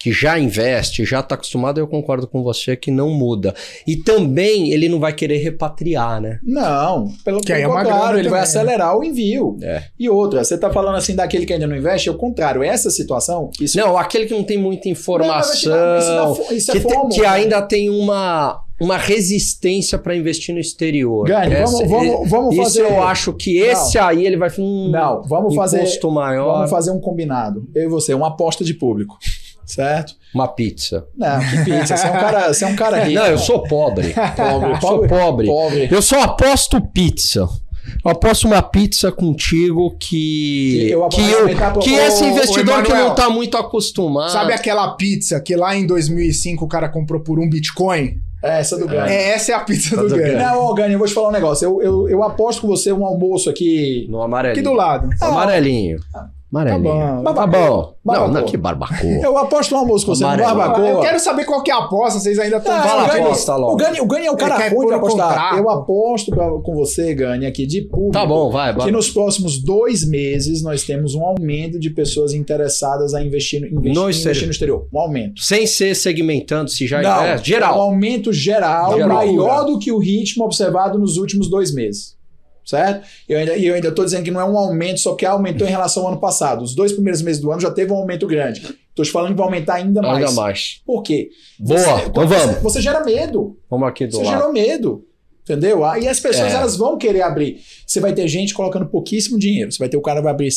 que já investe, já está acostumado, eu concordo com você que não muda. E também ele não vai querer repatriar, né? Não, pelo que é contrário, ele também. vai né? acelerar o envio. É. E outra, você está falando assim daquele que ainda não investe, é o contrário, essa situação. Isso... Não, aquele que não tem muita é informação, não, isso é isso é que, fomo, que né? ainda tem uma uma resistência para investir no exterior. Gani, é, vamos, vamos, vamos fazer. Isso eu acho que esse não, aí ele vai. Hum, não, vamos fazer. Custo maior. Vamos fazer um combinado. Eu e você, uma aposta de público. Certo? Uma pizza. Não, que pizza? Você é um cara, você é um cara rico. Não, eu sou pobre. pobre, eu sou pobre. pobre. Eu só aposto pizza. Eu aposto uma pizza contigo que. Eu que, eu, que esse investidor que não está muito acostumado. Sabe aquela pizza que lá em 2005 o cara comprou por um Bitcoin? É, essa do é. Gani. É, essa é a pizza do, do Gani. Não, Gani, eu vou te falar um negócio. Eu, eu, eu aposto com você um almoço aqui. No amarelinho. Aqui do lado. amarelinho. Ah. Amarelo. Tá bom. Não, não, que barbacoa. Eu aposto um almoço com você, barbacoa. Eu quero saber qual que é a aposta, vocês ainda estão... Ah, Fala aposta logo. O Gani, o Gani é o cara ruim de apostar. Eu aposto pra, com você, Gani, aqui de público. Tá bom, vai. Que nos próximos dois meses nós temos um aumento de pessoas interessadas a investir, investir, no, investir no exterior. Um aumento. Sem ser segmentando, se já não, é geral. Um aumento geral, geral maior do que o ritmo observado nos últimos dois meses certo? E eu ainda estou ainda dizendo que não é um aumento, só que aumentou em relação ao ano passado. Os dois primeiros meses do ano já teve um aumento grande. Estou te falando que vai aumentar ainda mais. Ainda mais. Por quê? Boa, você, então vamos. Você, você, gera medo. Vamos aqui do Você lado. gerou medo. Entendeu? Aí ah, as pessoas é. elas vão querer abrir. Você vai ter gente colocando pouquíssimo dinheiro. Você vai ter o cara que vai abrir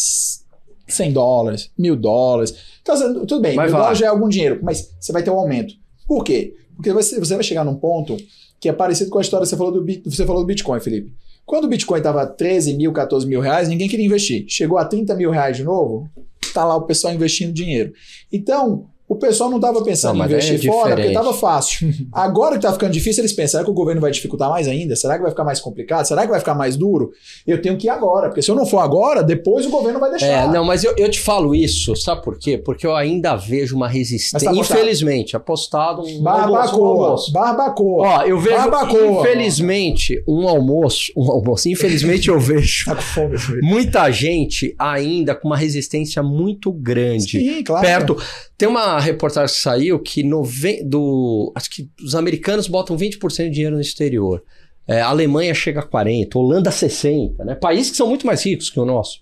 100 dólares, mil dólares. Então, tudo bem, mil dólares já é algum dinheiro, mas você vai ter um aumento. Por quê? Porque você vai chegar num ponto que é parecido com a história que você falou do, você falou do Bitcoin, Felipe. Quando o Bitcoin estava 13 mil, 14 mil reais, ninguém queria investir. Chegou a 30 mil reais de novo, está lá o pessoal investindo dinheiro. Então, o pessoal não estava pensando não, em é investir é fora, porque estava fácil. Agora que está ficando difícil, eles pensam: será que o governo vai dificultar mais ainda? Será que vai ficar mais complicado? Será que vai ficar mais duro? Eu tenho que ir agora, porque se eu não for agora, depois o governo vai deixar. É, não, mas eu, eu te falo isso, sabe por quê? Porque eu ainda vejo uma tá resistência. Tá infelizmente, apostado um barbacoa, almoço. Barbacoa. Ó, eu vejo, barbacoa. infelizmente, um almoço. Um almoço. Infelizmente, eu vejo tá fome, muita gente ainda com uma resistência muito grande. Sim, claro. Perto. Tem uma uma reportagem que saiu que nove... do, acho que os americanos botam 20% de dinheiro no exterior. É, a Alemanha chega a 40%, Holanda 60%, né? Países que são muito mais ricos que o nosso.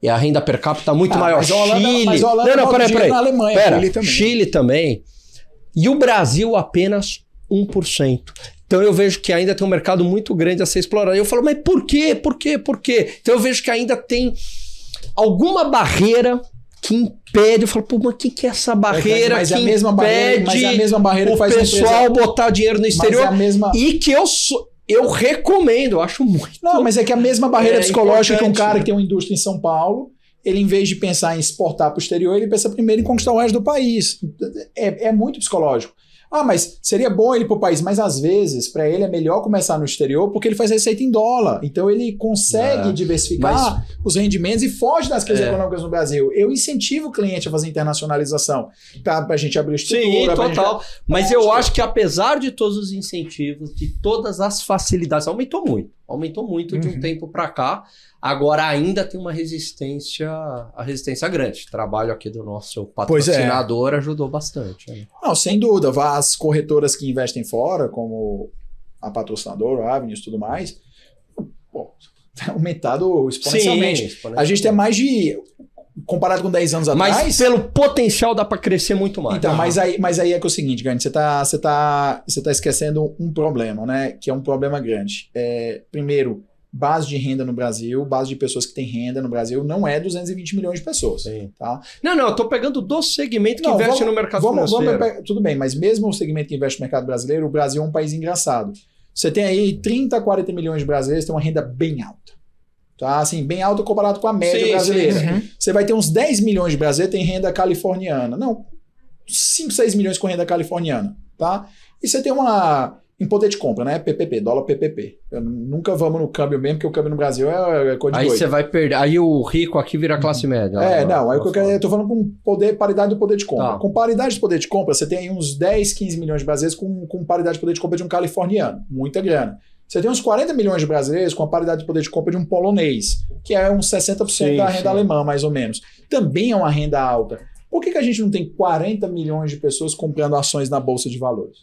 E a renda per capita tá muito ah, maior. Mas Holanda, Chile. Holanda não, não, peraí, peraí. Alemanha, Pera, Chile também. Chile também. E o Brasil apenas 1%. Então eu vejo que ainda tem um mercado muito grande a ser explorado. E eu falo, mas por quê? Por quê? Por quê? Então eu vejo que ainda tem alguma barreira que impede. Eu falo, pô, mas o que, que é essa barreira mas, mas que é a mesma barreira, mas é a mesma barreira o que faz pessoal empresa... botar dinheiro no é exterior? É mesma... E que eu sou. Eu recomendo, eu acho muito. Não, mas é que é a mesma barreira é psicológica que um cara né? que tem uma indústria em São Paulo, ele em vez de pensar em exportar para o exterior, ele pensa primeiro em conquistar o resto do país. É, é muito psicológico. Ah, mas seria bom ele para o país, mas às vezes para ele é melhor começar no exterior porque ele faz receita em dólar. Então ele consegue é, diversificar mas... os rendimentos e foge das crises é. econômicas no Brasil. Eu incentivo o cliente a fazer internacionalização tá? para a gente abrir estrutura. Sim, total. Gente... Mas eu acho que apesar de todos os incentivos, de todas as facilidades, aumentou muito aumentou muito uhum. de um uhum. tempo para cá. Agora ainda tem uma resistência, a resistência grande. O trabalho aqui do nosso é. patrocinador é. ajudou bastante. Né? Não, sem dúvida. As corretoras que investem fora, como a patrocinadora, a Avenues e tudo mais, pô, aumentado exponencialmente. Sim, exponencialmente. A gente tem mais de comparado com 10 anos mas atrás. Mas pelo potencial dá para crescer muito mais. Então, mas, aí, mas aí é que é o seguinte, Gandhi, você tá, você, tá, você tá esquecendo um problema, né? Que é um problema grande. É, primeiro, base de renda no Brasil, base de pessoas que têm renda no Brasil, não é 220 milhões de pessoas. Sim. Tá? Não, não, eu estou pegando do segmento que não, investe vamos, no mercado vamos, financeiro. Vamos, tudo bem, mas mesmo o segmento que investe no mercado brasileiro, o Brasil é um país engraçado. Você tem aí 30, 40 milhões de brasileiros que têm uma renda bem alta. Tá, assim, bem alto comparado com a média sim, brasileira. Sim, uhum. Você vai ter uns 10 milhões de brasileiros tem renda californiana. Não, 5, 6 milhões com renda californiana, tá? E você tem uma em poder de compra, né? PPP, dólar PPP. Eu nunca vamos no câmbio mesmo, porque o câmbio no Brasil é, é coisa de Aí você vai perder. Aí o rico aqui vira uhum. classe média. É, não. Aí é eu, quero, eu tô falando com poder, paridade do poder de compra. Tá. Com paridade de poder de compra, você tem aí uns 10, 15 milhões de brasileiros com, com paridade de poder de compra de um californiano. Muita grana. Você tem uns 40 milhões de brasileiros com a paridade de poder de compra de um polonês, que é uns 60% sim, da renda sim. alemã, mais ou menos. Também é uma renda alta. Por que, que a gente não tem 40 milhões de pessoas comprando ações na Bolsa de Valores?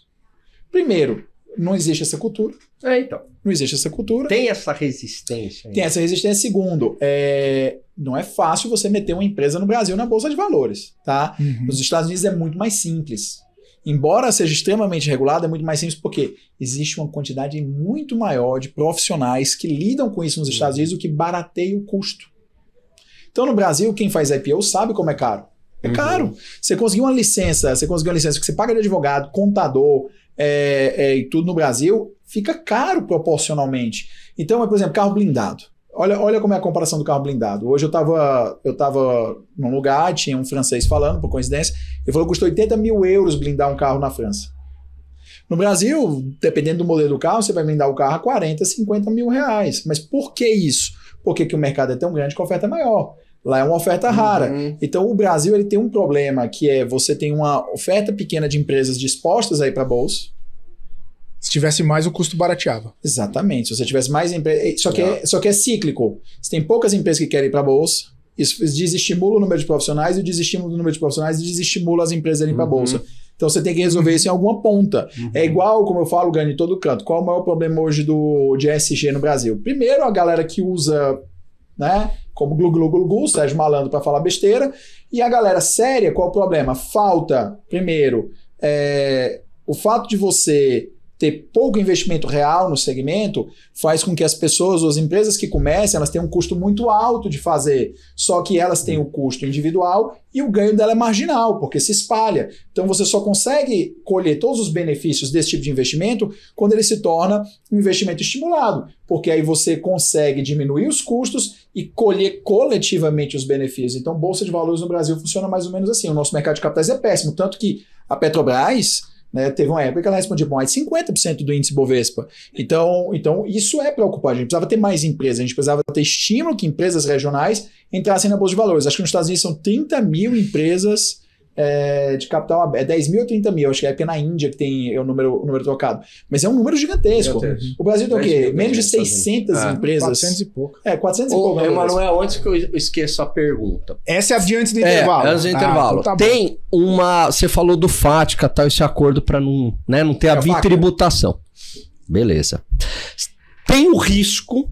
Primeiro, não existe essa cultura. É, então. Não existe essa cultura. Tem essa resistência. Ainda. Tem essa resistência. Segundo, é, não é fácil você meter uma empresa no Brasil na Bolsa de Valores, tá? Uhum. Nos Estados Unidos é muito mais simples embora seja extremamente regulado, é muito mais simples porque existe uma quantidade muito maior de profissionais que lidam com isso nos Estados Unidos, o que barateia o custo. Então, no Brasil, quem faz IPO sabe como é caro. É uhum. caro. Uhum. Você conseguir uma licença, você conseguir uma licença que você paga de advogado, contador é, é, e tudo no Brasil, fica caro proporcionalmente. Então, é, por exemplo, carro blindado. Olha, olha como é a comparação do carro blindado. Hoje eu estava eu tava num lugar, tinha um francês falando, por coincidência, ele falou que custa 80 mil euros blindar um carro na França. No Brasil, dependendo do modelo do carro, você vai blindar o carro a 40, 50 mil reais. Mas por que isso? Porque que o mercado é tão grande que a oferta é maior. Lá é uma oferta uhum. rara. Uhum. Então, o Brasil ele tem um problema, que é você tem uma oferta pequena de empresas dispostas aí para bolsa, se tivesse mais, o custo barateava. Exatamente. Se você tivesse mais empresas. Só, que é, só que é cíclico. Você tem poucas empresas que querem ir para a bolsa. Isso desestimula o número de profissionais, e desestimula o número de profissionais, e desestimula as empresas a ir uhum. para a bolsa. Então você tem que resolver uhum. isso em alguma ponta. É uhum. É igual, como eu falo, ganho em todo canto. Qual é o maior problema hoje do, de SG no Brasil? Primeiro, a galera que usa, né? Como glu glu glu, glu Sérgio Malandro para falar besteira. E a galera séria, qual é o problema? Falta, primeiro, é, o fato de você ter pouco investimento real no segmento faz com que as pessoas, as empresas que comecem, elas tenham um custo muito alto de fazer, só que elas têm o custo individual e o ganho dela é marginal, porque se espalha. Então você só consegue colher todos os benefícios desse tipo de investimento quando ele se torna um investimento estimulado, porque aí você consegue diminuir os custos e colher coletivamente os benefícios. Então bolsa de valores no Brasil funciona mais ou menos assim. O nosso mercado de capitais é péssimo, tanto que a Petrobras né? Teve uma época que ela respondia mais de 50% do índice Bovespa. Então, então, isso é preocupante. A gente precisava ter mais empresas, a gente precisava ter estímulo que empresas regionais entrassem na Bolsa de Valores. Acho que nos Estados Unidos são 30 mil empresas é, de capital aberto. É 10 mil ou 30 mil, acho que é apenas a Índia que tem é o número, o número trocado. Mas é um número gigantesco. O Brasil tem o quê? Menos de 600 fazendo. Ah, empresas. 400 e pouco. É, 400 Ô, e pouco. Emanuel, antes que eu esqueça a pergunta. Essa é antes do é, intervalo. Antes do intervalo. Ah, então tá tem uma. Você falou do FATCA, tal, tá, esse acordo para não, né, não ter é a bitributação. Beleza. Tem o risco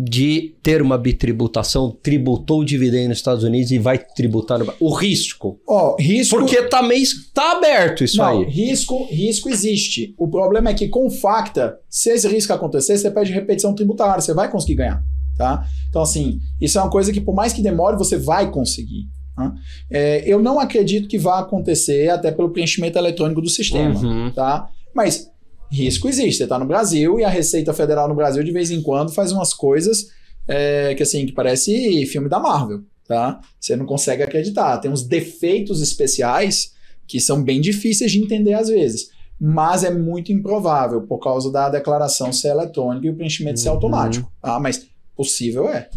de ter uma bitributação, tributou o dividendo nos Estados Unidos e vai tributar no... o risco. Ó, oh, risco. Porque tá meio tá aberto isso Não, aí. Risco, risco existe. O problema é que com facta, se esse risco acontecer, você pede repetição tributária, você vai conseguir ganhar, tá? Então assim, isso é uma coisa que por mais que demore, você vai conseguir. Tá? É, eu não acredito que vá acontecer, até pelo preenchimento eletrônico do sistema, uhum. tá? Mas risco existe. Você está no Brasil e a Receita Federal no Brasil, de vez em quando, faz umas coisas é, que assim que parece filme da Marvel. Tá? Você não consegue acreditar. Tem uns defeitos especiais que são bem difíceis de entender às vezes. Mas é muito improvável por causa da declaração ser eletrônica e o preenchimento uhum. ser automático. Ah, Mas possível é.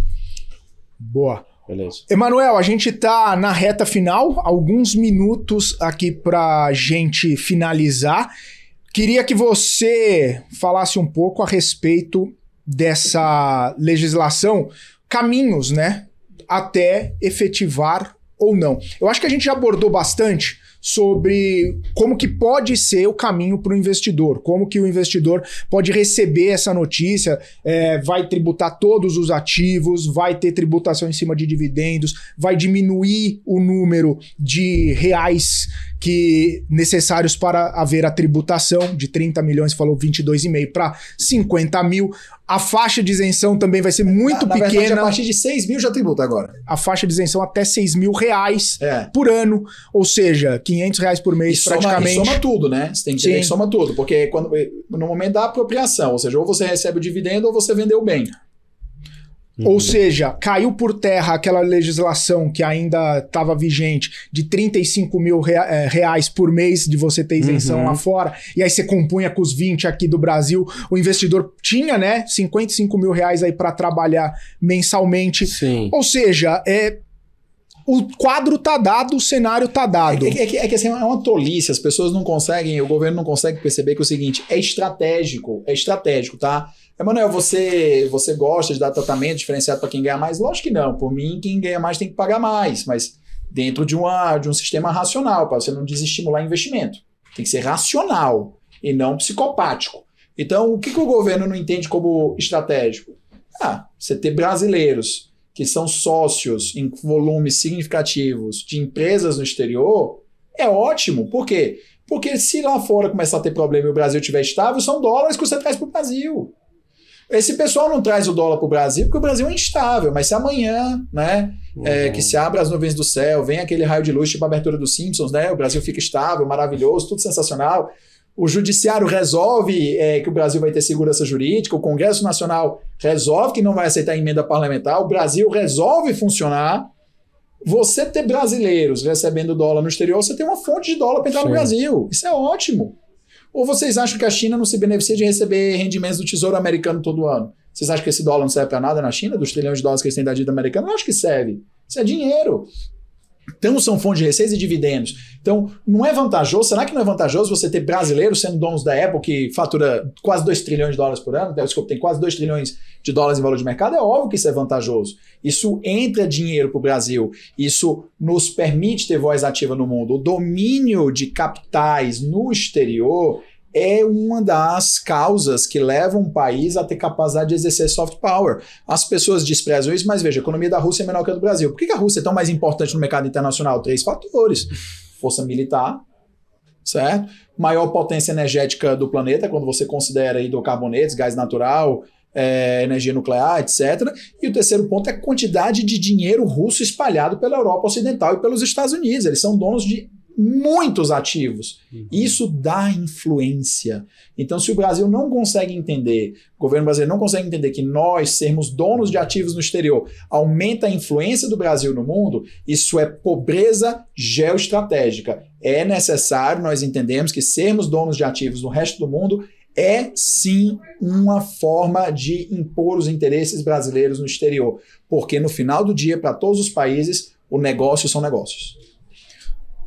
Boa. Beleza. Emanuel, a gente está na reta final, alguns minutos aqui para gente finalizar. Queria que você falasse um pouco a respeito dessa legislação, caminhos, né, até efetivar ou não. Eu acho que a gente já abordou bastante sobre como que pode ser o caminho para o investidor, como que o investidor pode receber essa notícia, é, vai tributar todos os ativos, vai ter tributação em cima de dividendos, vai diminuir o número de reais que necessários para haver a tributação de 30 milhões, falou 22,5 para 50 mil. A faixa de isenção também vai ser muito na, na pequena. Verdade, a partir de 6 mil já tributa agora. A faixa de isenção até 6 mil reais é. por ano, ou seja, 500 reais por mês e praticamente. Soma, soma tudo, né? Você tem que, que soma tudo, porque quando, no momento da apropriação, ou seja, ou você recebe o dividendo ou você vendeu o bem. Uhum. Ou seja, caiu por terra aquela legislação que ainda estava vigente de 35 mil eh, reais por mês de você ter isenção uhum. lá fora, e aí você compunha com os 20 aqui do Brasil. O investidor tinha, né, 55 mil reais aí para trabalhar mensalmente. Sim. Ou seja, é, o quadro tá dado, o cenário tá dado. É, é, é, é que assim, é uma tolice, as pessoas não conseguem, o governo não consegue perceber que é o seguinte, é estratégico, é estratégico, tá? Emanuel, você, você gosta de dar tratamento diferenciado para quem ganha mais? Lógico que não. Por mim, quem ganha mais tem que pagar mais, mas dentro de, uma, de um sistema racional, para você não desestimular investimento. Tem que ser racional e não psicopático. Então, o que, que o governo não entende como estratégico? Ah, você ter brasileiros que são sócios em volumes significativos de empresas no exterior é ótimo. Por quê? Porque se lá fora começar a ter problema e o Brasil estiver estável, são dólares que você traz para o Brasil. Esse pessoal não traz o dólar para o Brasil, porque o Brasil é instável, mas se amanhã, né, é, uhum. é, que se abra as nuvens do céu, vem aquele raio de luz, tipo a abertura dos Simpsons, né, o Brasil fica estável, maravilhoso, tudo sensacional. O judiciário resolve é, que o Brasil vai ter segurança jurídica, o Congresso Nacional resolve que não vai aceitar emenda parlamentar, o Brasil resolve funcionar. Você ter brasileiros recebendo dólar no exterior, você tem uma fonte de dólar para entrar Sim. no Brasil. Isso é ótimo. Ou vocês acham que a China não se beneficia de receber rendimentos do Tesouro Americano todo ano? Vocês acham que esse dólar não serve para nada na China, dos trilhões de dólares que eles têm da dívida americana? Eu acho que serve. Isso é dinheiro então são fontes de receitas e dividendos. Então, não é vantajoso? Será que não é vantajoso você ter brasileiros sendo donos da Apple que fatura quase 2 trilhões de dólares por ano? Desculpa, tem quase 2 trilhões de dólares em valor de mercado. É óbvio que isso é vantajoso. Isso entra dinheiro para o Brasil. Isso nos permite ter voz ativa no mundo. O domínio de capitais no exterior é uma das causas que levam um país a ter capacidade de exercer soft power. As pessoas desprezam isso, mas veja, a economia da Rússia é menor que a do Brasil. Por que a Rússia é tão mais importante no mercado internacional? Três fatores: força militar, certo? Maior potência energética do planeta, quando você considera hidrocarbonetos, gás natural, é, energia nuclear, etc. E o terceiro ponto é a quantidade de dinheiro russo espalhado pela Europa Ocidental e pelos Estados Unidos. Eles são donos de muitos ativos. Uhum. Isso dá influência. Então, se o Brasil não consegue entender, o governo brasileiro não consegue entender que nós sermos donos de ativos no exterior aumenta a influência do Brasil no mundo, isso é pobreza geoestratégica. É necessário nós entendemos que sermos donos de ativos no resto do mundo é sim uma forma de impor os interesses brasileiros no exterior, porque no final do dia, para todos os países, o negócio são negócios.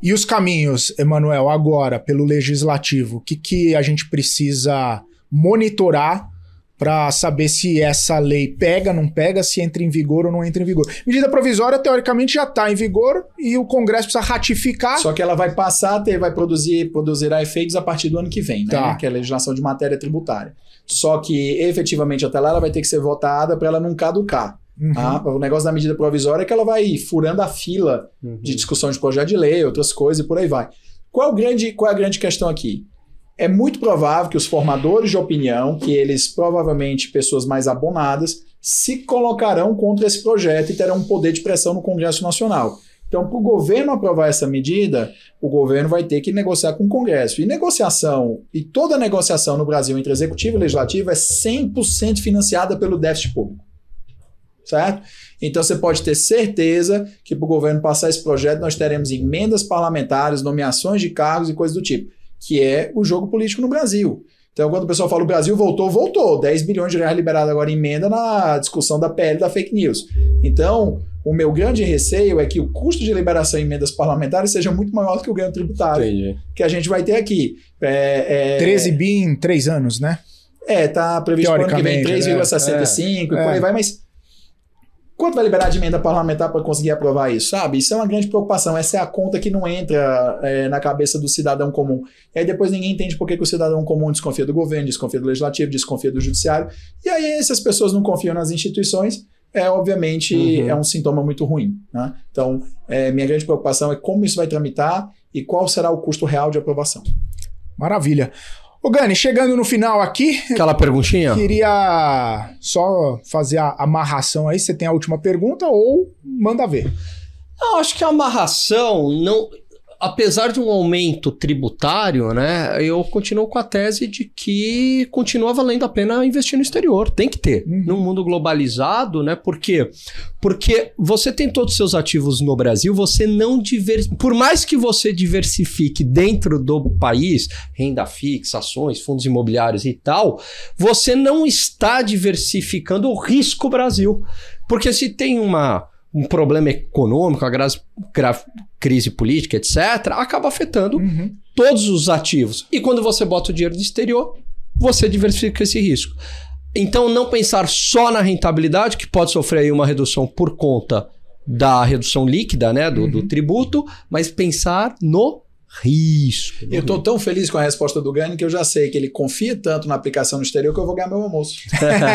E os caminhos, Emanuel, agora pelo legislativo, o que, que a gente precisa monitorar para saber se essa lei pega, não pega, se entra em vigor ou não entra em vigor. Medida provisória, teoricamente, já está em vigor e o Congresso precisa ratificar. Só que ela vai passar, ter, vai produzir, produzirá efeitos a partir do ano que vem, né? Tá. Que é a legislação de matéria tributária. Só que, efetivamente, até lá ela vai ter que ser votada para ela não caducar. Uhum. Ah, o negócio da medida provisória é que ela vai furando a fila uhum. de discussão de projeto de lei, outras coisas e por aí vai. Qual, é grande, qual é a grande questão aqui? É muito provável que os formadores de opinião, que eles provavelmente pessoas mais abonadas, se colocarão contra esse projeto e terão um poder de pressão no Congresso Nacional. Então, para o governo aprovar essa medida, o governo vai ter que negociar com o Congresso. E negociação, e toda negociação no Brasil entre executivo e legislativo é 100% financiada pelo déficit público certo? Então você pode ter certeza que para o governo passar esse projeto nós teremos emendas parlamentares, nomeações de cargos e coisas do tipo, que é o jogo político no Brasil. Então, quando o pessoal fala o Brasil voltou, voltou. 10 bilhões de reais liberado agora em emenda na discussão da PL da fake news. Então, o meu grande receio é que o custo de liberação em emendas parlamentares seja muito maior do que o ganho tributário Entendi. que a gente vai ter aqui. É, é... 13 bi em 3 anos, né? É, tá previsto para o ano que vem 3,65 né? é, e por aí é. vai, mas Quanto vai liberar de emenda parlamentar para conseguir aprovar isso, sabe? Isso é uma grande preocupação. Essa é a conta que não entra é, na cabeça do cidadão comum. E aí depois ninguém entende por que, que, o cidadão comum desconfia do governo, desconfia do legislativo, desconfia do judiciário. E aí, se as pessoas não confiam nas instituições, é obviamente uhum. é um sintoma muito ruim. Né? Então, é, minha grande preocupação é como isso vai tramitar e qual será o custo real de aprovação. Maravilha. Ô, Gani, chegando no final aqui. Aquela perguntinha? Queria só fazer a amarração aí. Você tem a última pergunta ou manda ver? Eu acho que a amarração não apesar de um aumento tributário, né, eu continuo com a tese de que continua valendo a pena investir no exterior. Tem que ter. Uhum. Num mundo globalizado, né? Por quê? Porque você tem todos os seus ativos no Brasil, você não diversifica. por mais que você diversifique dentro do país, renda fixa, ações, fundos imobiliários e tal, você não está diversificando o risco Brasil. Porque se tem uma um problema econômico, a grave, crise política, etc., acaba afetando uhum. todos os ativos. E quando você bota o dinheiro no exterior, você diversifica esse risco. Então, não pensar só na rentabilidade, que pode sofrer uma redução por conta da redução líquida, né, do, uhum. do tributo, mas pensar no risco. Eu estou né? tão feliz com a resposta do Gani que eu já sei que ele confia tanto na aplicação no exterior que eu vou ganhar meu almoço.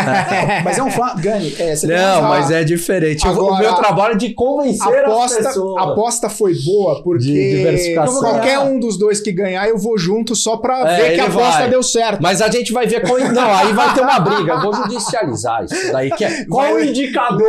mas é um fato. Gani, é, você Não, mas é diferente. Agora, o meu trabalho é de convencer aposta, as pessoas. A aposta foi boa porque qualquer um dos dois que ganhar, eu vou junto só para é, ver que a aposta vai. deu certo. Mas a gente vai ver qual. Não, aí vai ter uma briga. Eu vou judicializar isso daí. Que é... Qual é o é- indicador?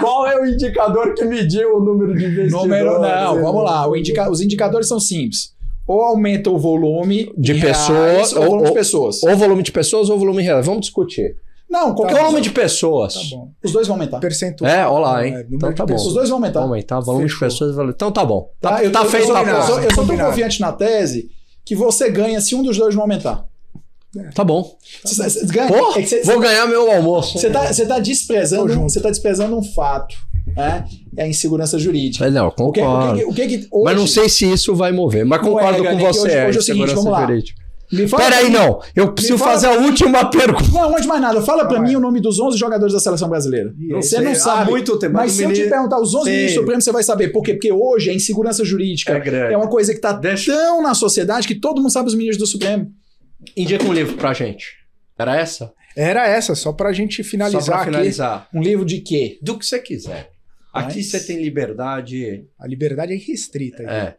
qual é o indicador que mediu o número de investidores? Número, não, vamos lá. Indica... Os indicadores são simples ou aumenta o volume de pessoas, ou, ou, volume de pessoas. Ou volume de pessoas ou volume real. Vamos discutir. Não, qualquer tá volume de pessoas. Tá bom. Os dois vão aumentar. Percentual. É, olha lá, é, hein? É, então tá bom. Os dois vão aumentar. Vão aumentar, volume Fechou. de pessoas e volume. Então tá bom. Tá, tá, eu, tá eu, feito, eu, tá bom. Eu sou, eu tão confiante na tese que você ganha se um dos dois não aumentar. Tá bom. Você, Pô, é vou ganhar meu almoço. Você tá, tá desprezando, você tá desprezando um fato né? É a insegurança jurídica. Mas não, concordo. O que, o que, o que, hoje, mas não sei se isso vai mover, mas é, concordo com você. Hoje, hoje é o seguinte, vamos lá. Jurídica. Peraí, não. Eu preciso fala... fazer a última pergunta. Não, antes de mais nada, fala para mim o nome dos 11 jogadores da seleção brasileira. Não você sei. não sabe. Há muito tempo. Mas se eu te perguntar os 11 ministros do Supremo, você vai saber. Por quê? Porque hoje a insegurança jurídica é, é uma coisa que tá Deixa... tão na sociedade que todo mundo sabe os ministros do Supremo. Indica um livro pra gente. Era essa? Era essa, só pra gente finalizar só pra finalizar. Aqui. Um livro de quê? Do que você quiser. Aqui você tem liberdade. A liberdade é restrita. É.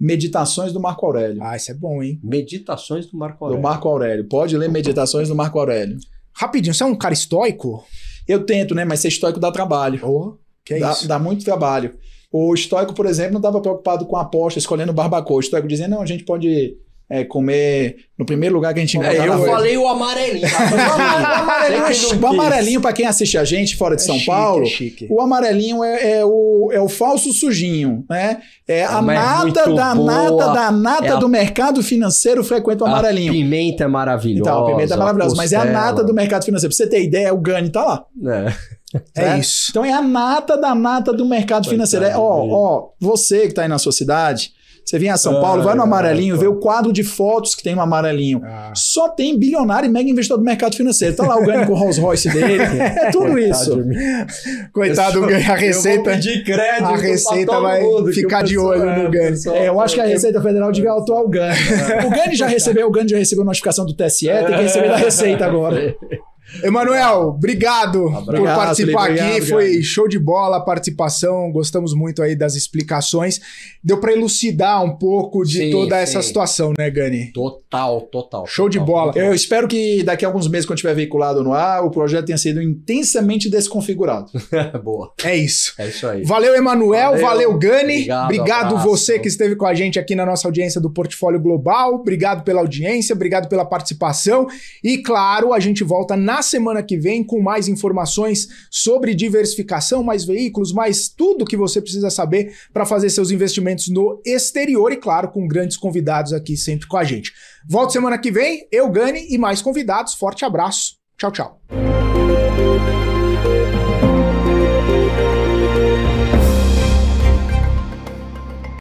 Meditações do Marco Aurélio. Ah, isso é bom, hein? Meditações do Marco Aurélio. Do Marco Aurélio. Pode ler Meditações do Marco Aurélio. Rapidinho, você é um cara estoico? Eu tento, né? Mas ser estoico dá trabalho. Oh, que é dá, isso? Dá muito trabalho. O estoico, por exemplo, não estava preocupado com a aposta, escolhendo barbacoa. O estoico dizendo, não, a gente pode é, comer no primeiro lugar que a gente encontra. É, eu falei o amarelinho. o amarelinho, para quem assiste a gente fora de é São Paulo, é chique. o amarelinho é, é, o, é o falso sujinho, né? É a nata da nata da nata do mercado financeiro frequenta o amarelinho. A pimenta é maravilhosa. Então, a pimenta é maravilhosa, mas é a nata do mercado financeiro. Pra você ter ideia, o Gani tá lá. É. É, é isso. Então é a nata da nata do mercado financeiro. É, ó, ó, você que está aí na sua cidade, você vem a São Paulo, vai no amarelinho, é, vê o quadro de fotos que tem no amarelinho. Ah. Só tem bilionário e mega investidor do mercado financeiro. Tá lá o ganho com o Rolls Royce dele. É tudo isso. Coitado, eu, a receita. de crédito. A receita vai ficar de olho no é, ganho. É, eu acho que a Receita Federal devia atuar o ganho. O ganho já recebeu, o ganho já recebeu notificação do TSE, tem que receber da Receita agora. Emanuel, obrigado por participar obrigado, aqui. Obrigado. Foi show de bola a participação. Gostamos muito aí das explicações. Deu para elucidar um pouco de sim, toda sim. essa situação, né, Gani? Total, total. Show total, de bola. Total. Eu espero que daqui a alguns meses, quando tiver veiculado no ar, o projeto tenha sido intensamente desconfigurado. Boa. É isso. É isso aí. Valeu, Emanuel. Valeu, valeu, Gani. Obrigado, obrigado você que esteve com a gente aqui na nossa audiência do Portfólio Global. Obrigado pela audiência, obrigado pela participação. E claro, a gente volta na na semana que vem com mais informações sobre diversificação, mais veículos, mais tudo que você precisa saber para fazer seus investimentos no exterior e, claro, com grandes convidados aqui sempre com a gente. Volto semana que vem, eu, Gani, e mais convidados. Forte abraço. Tchau, tchau.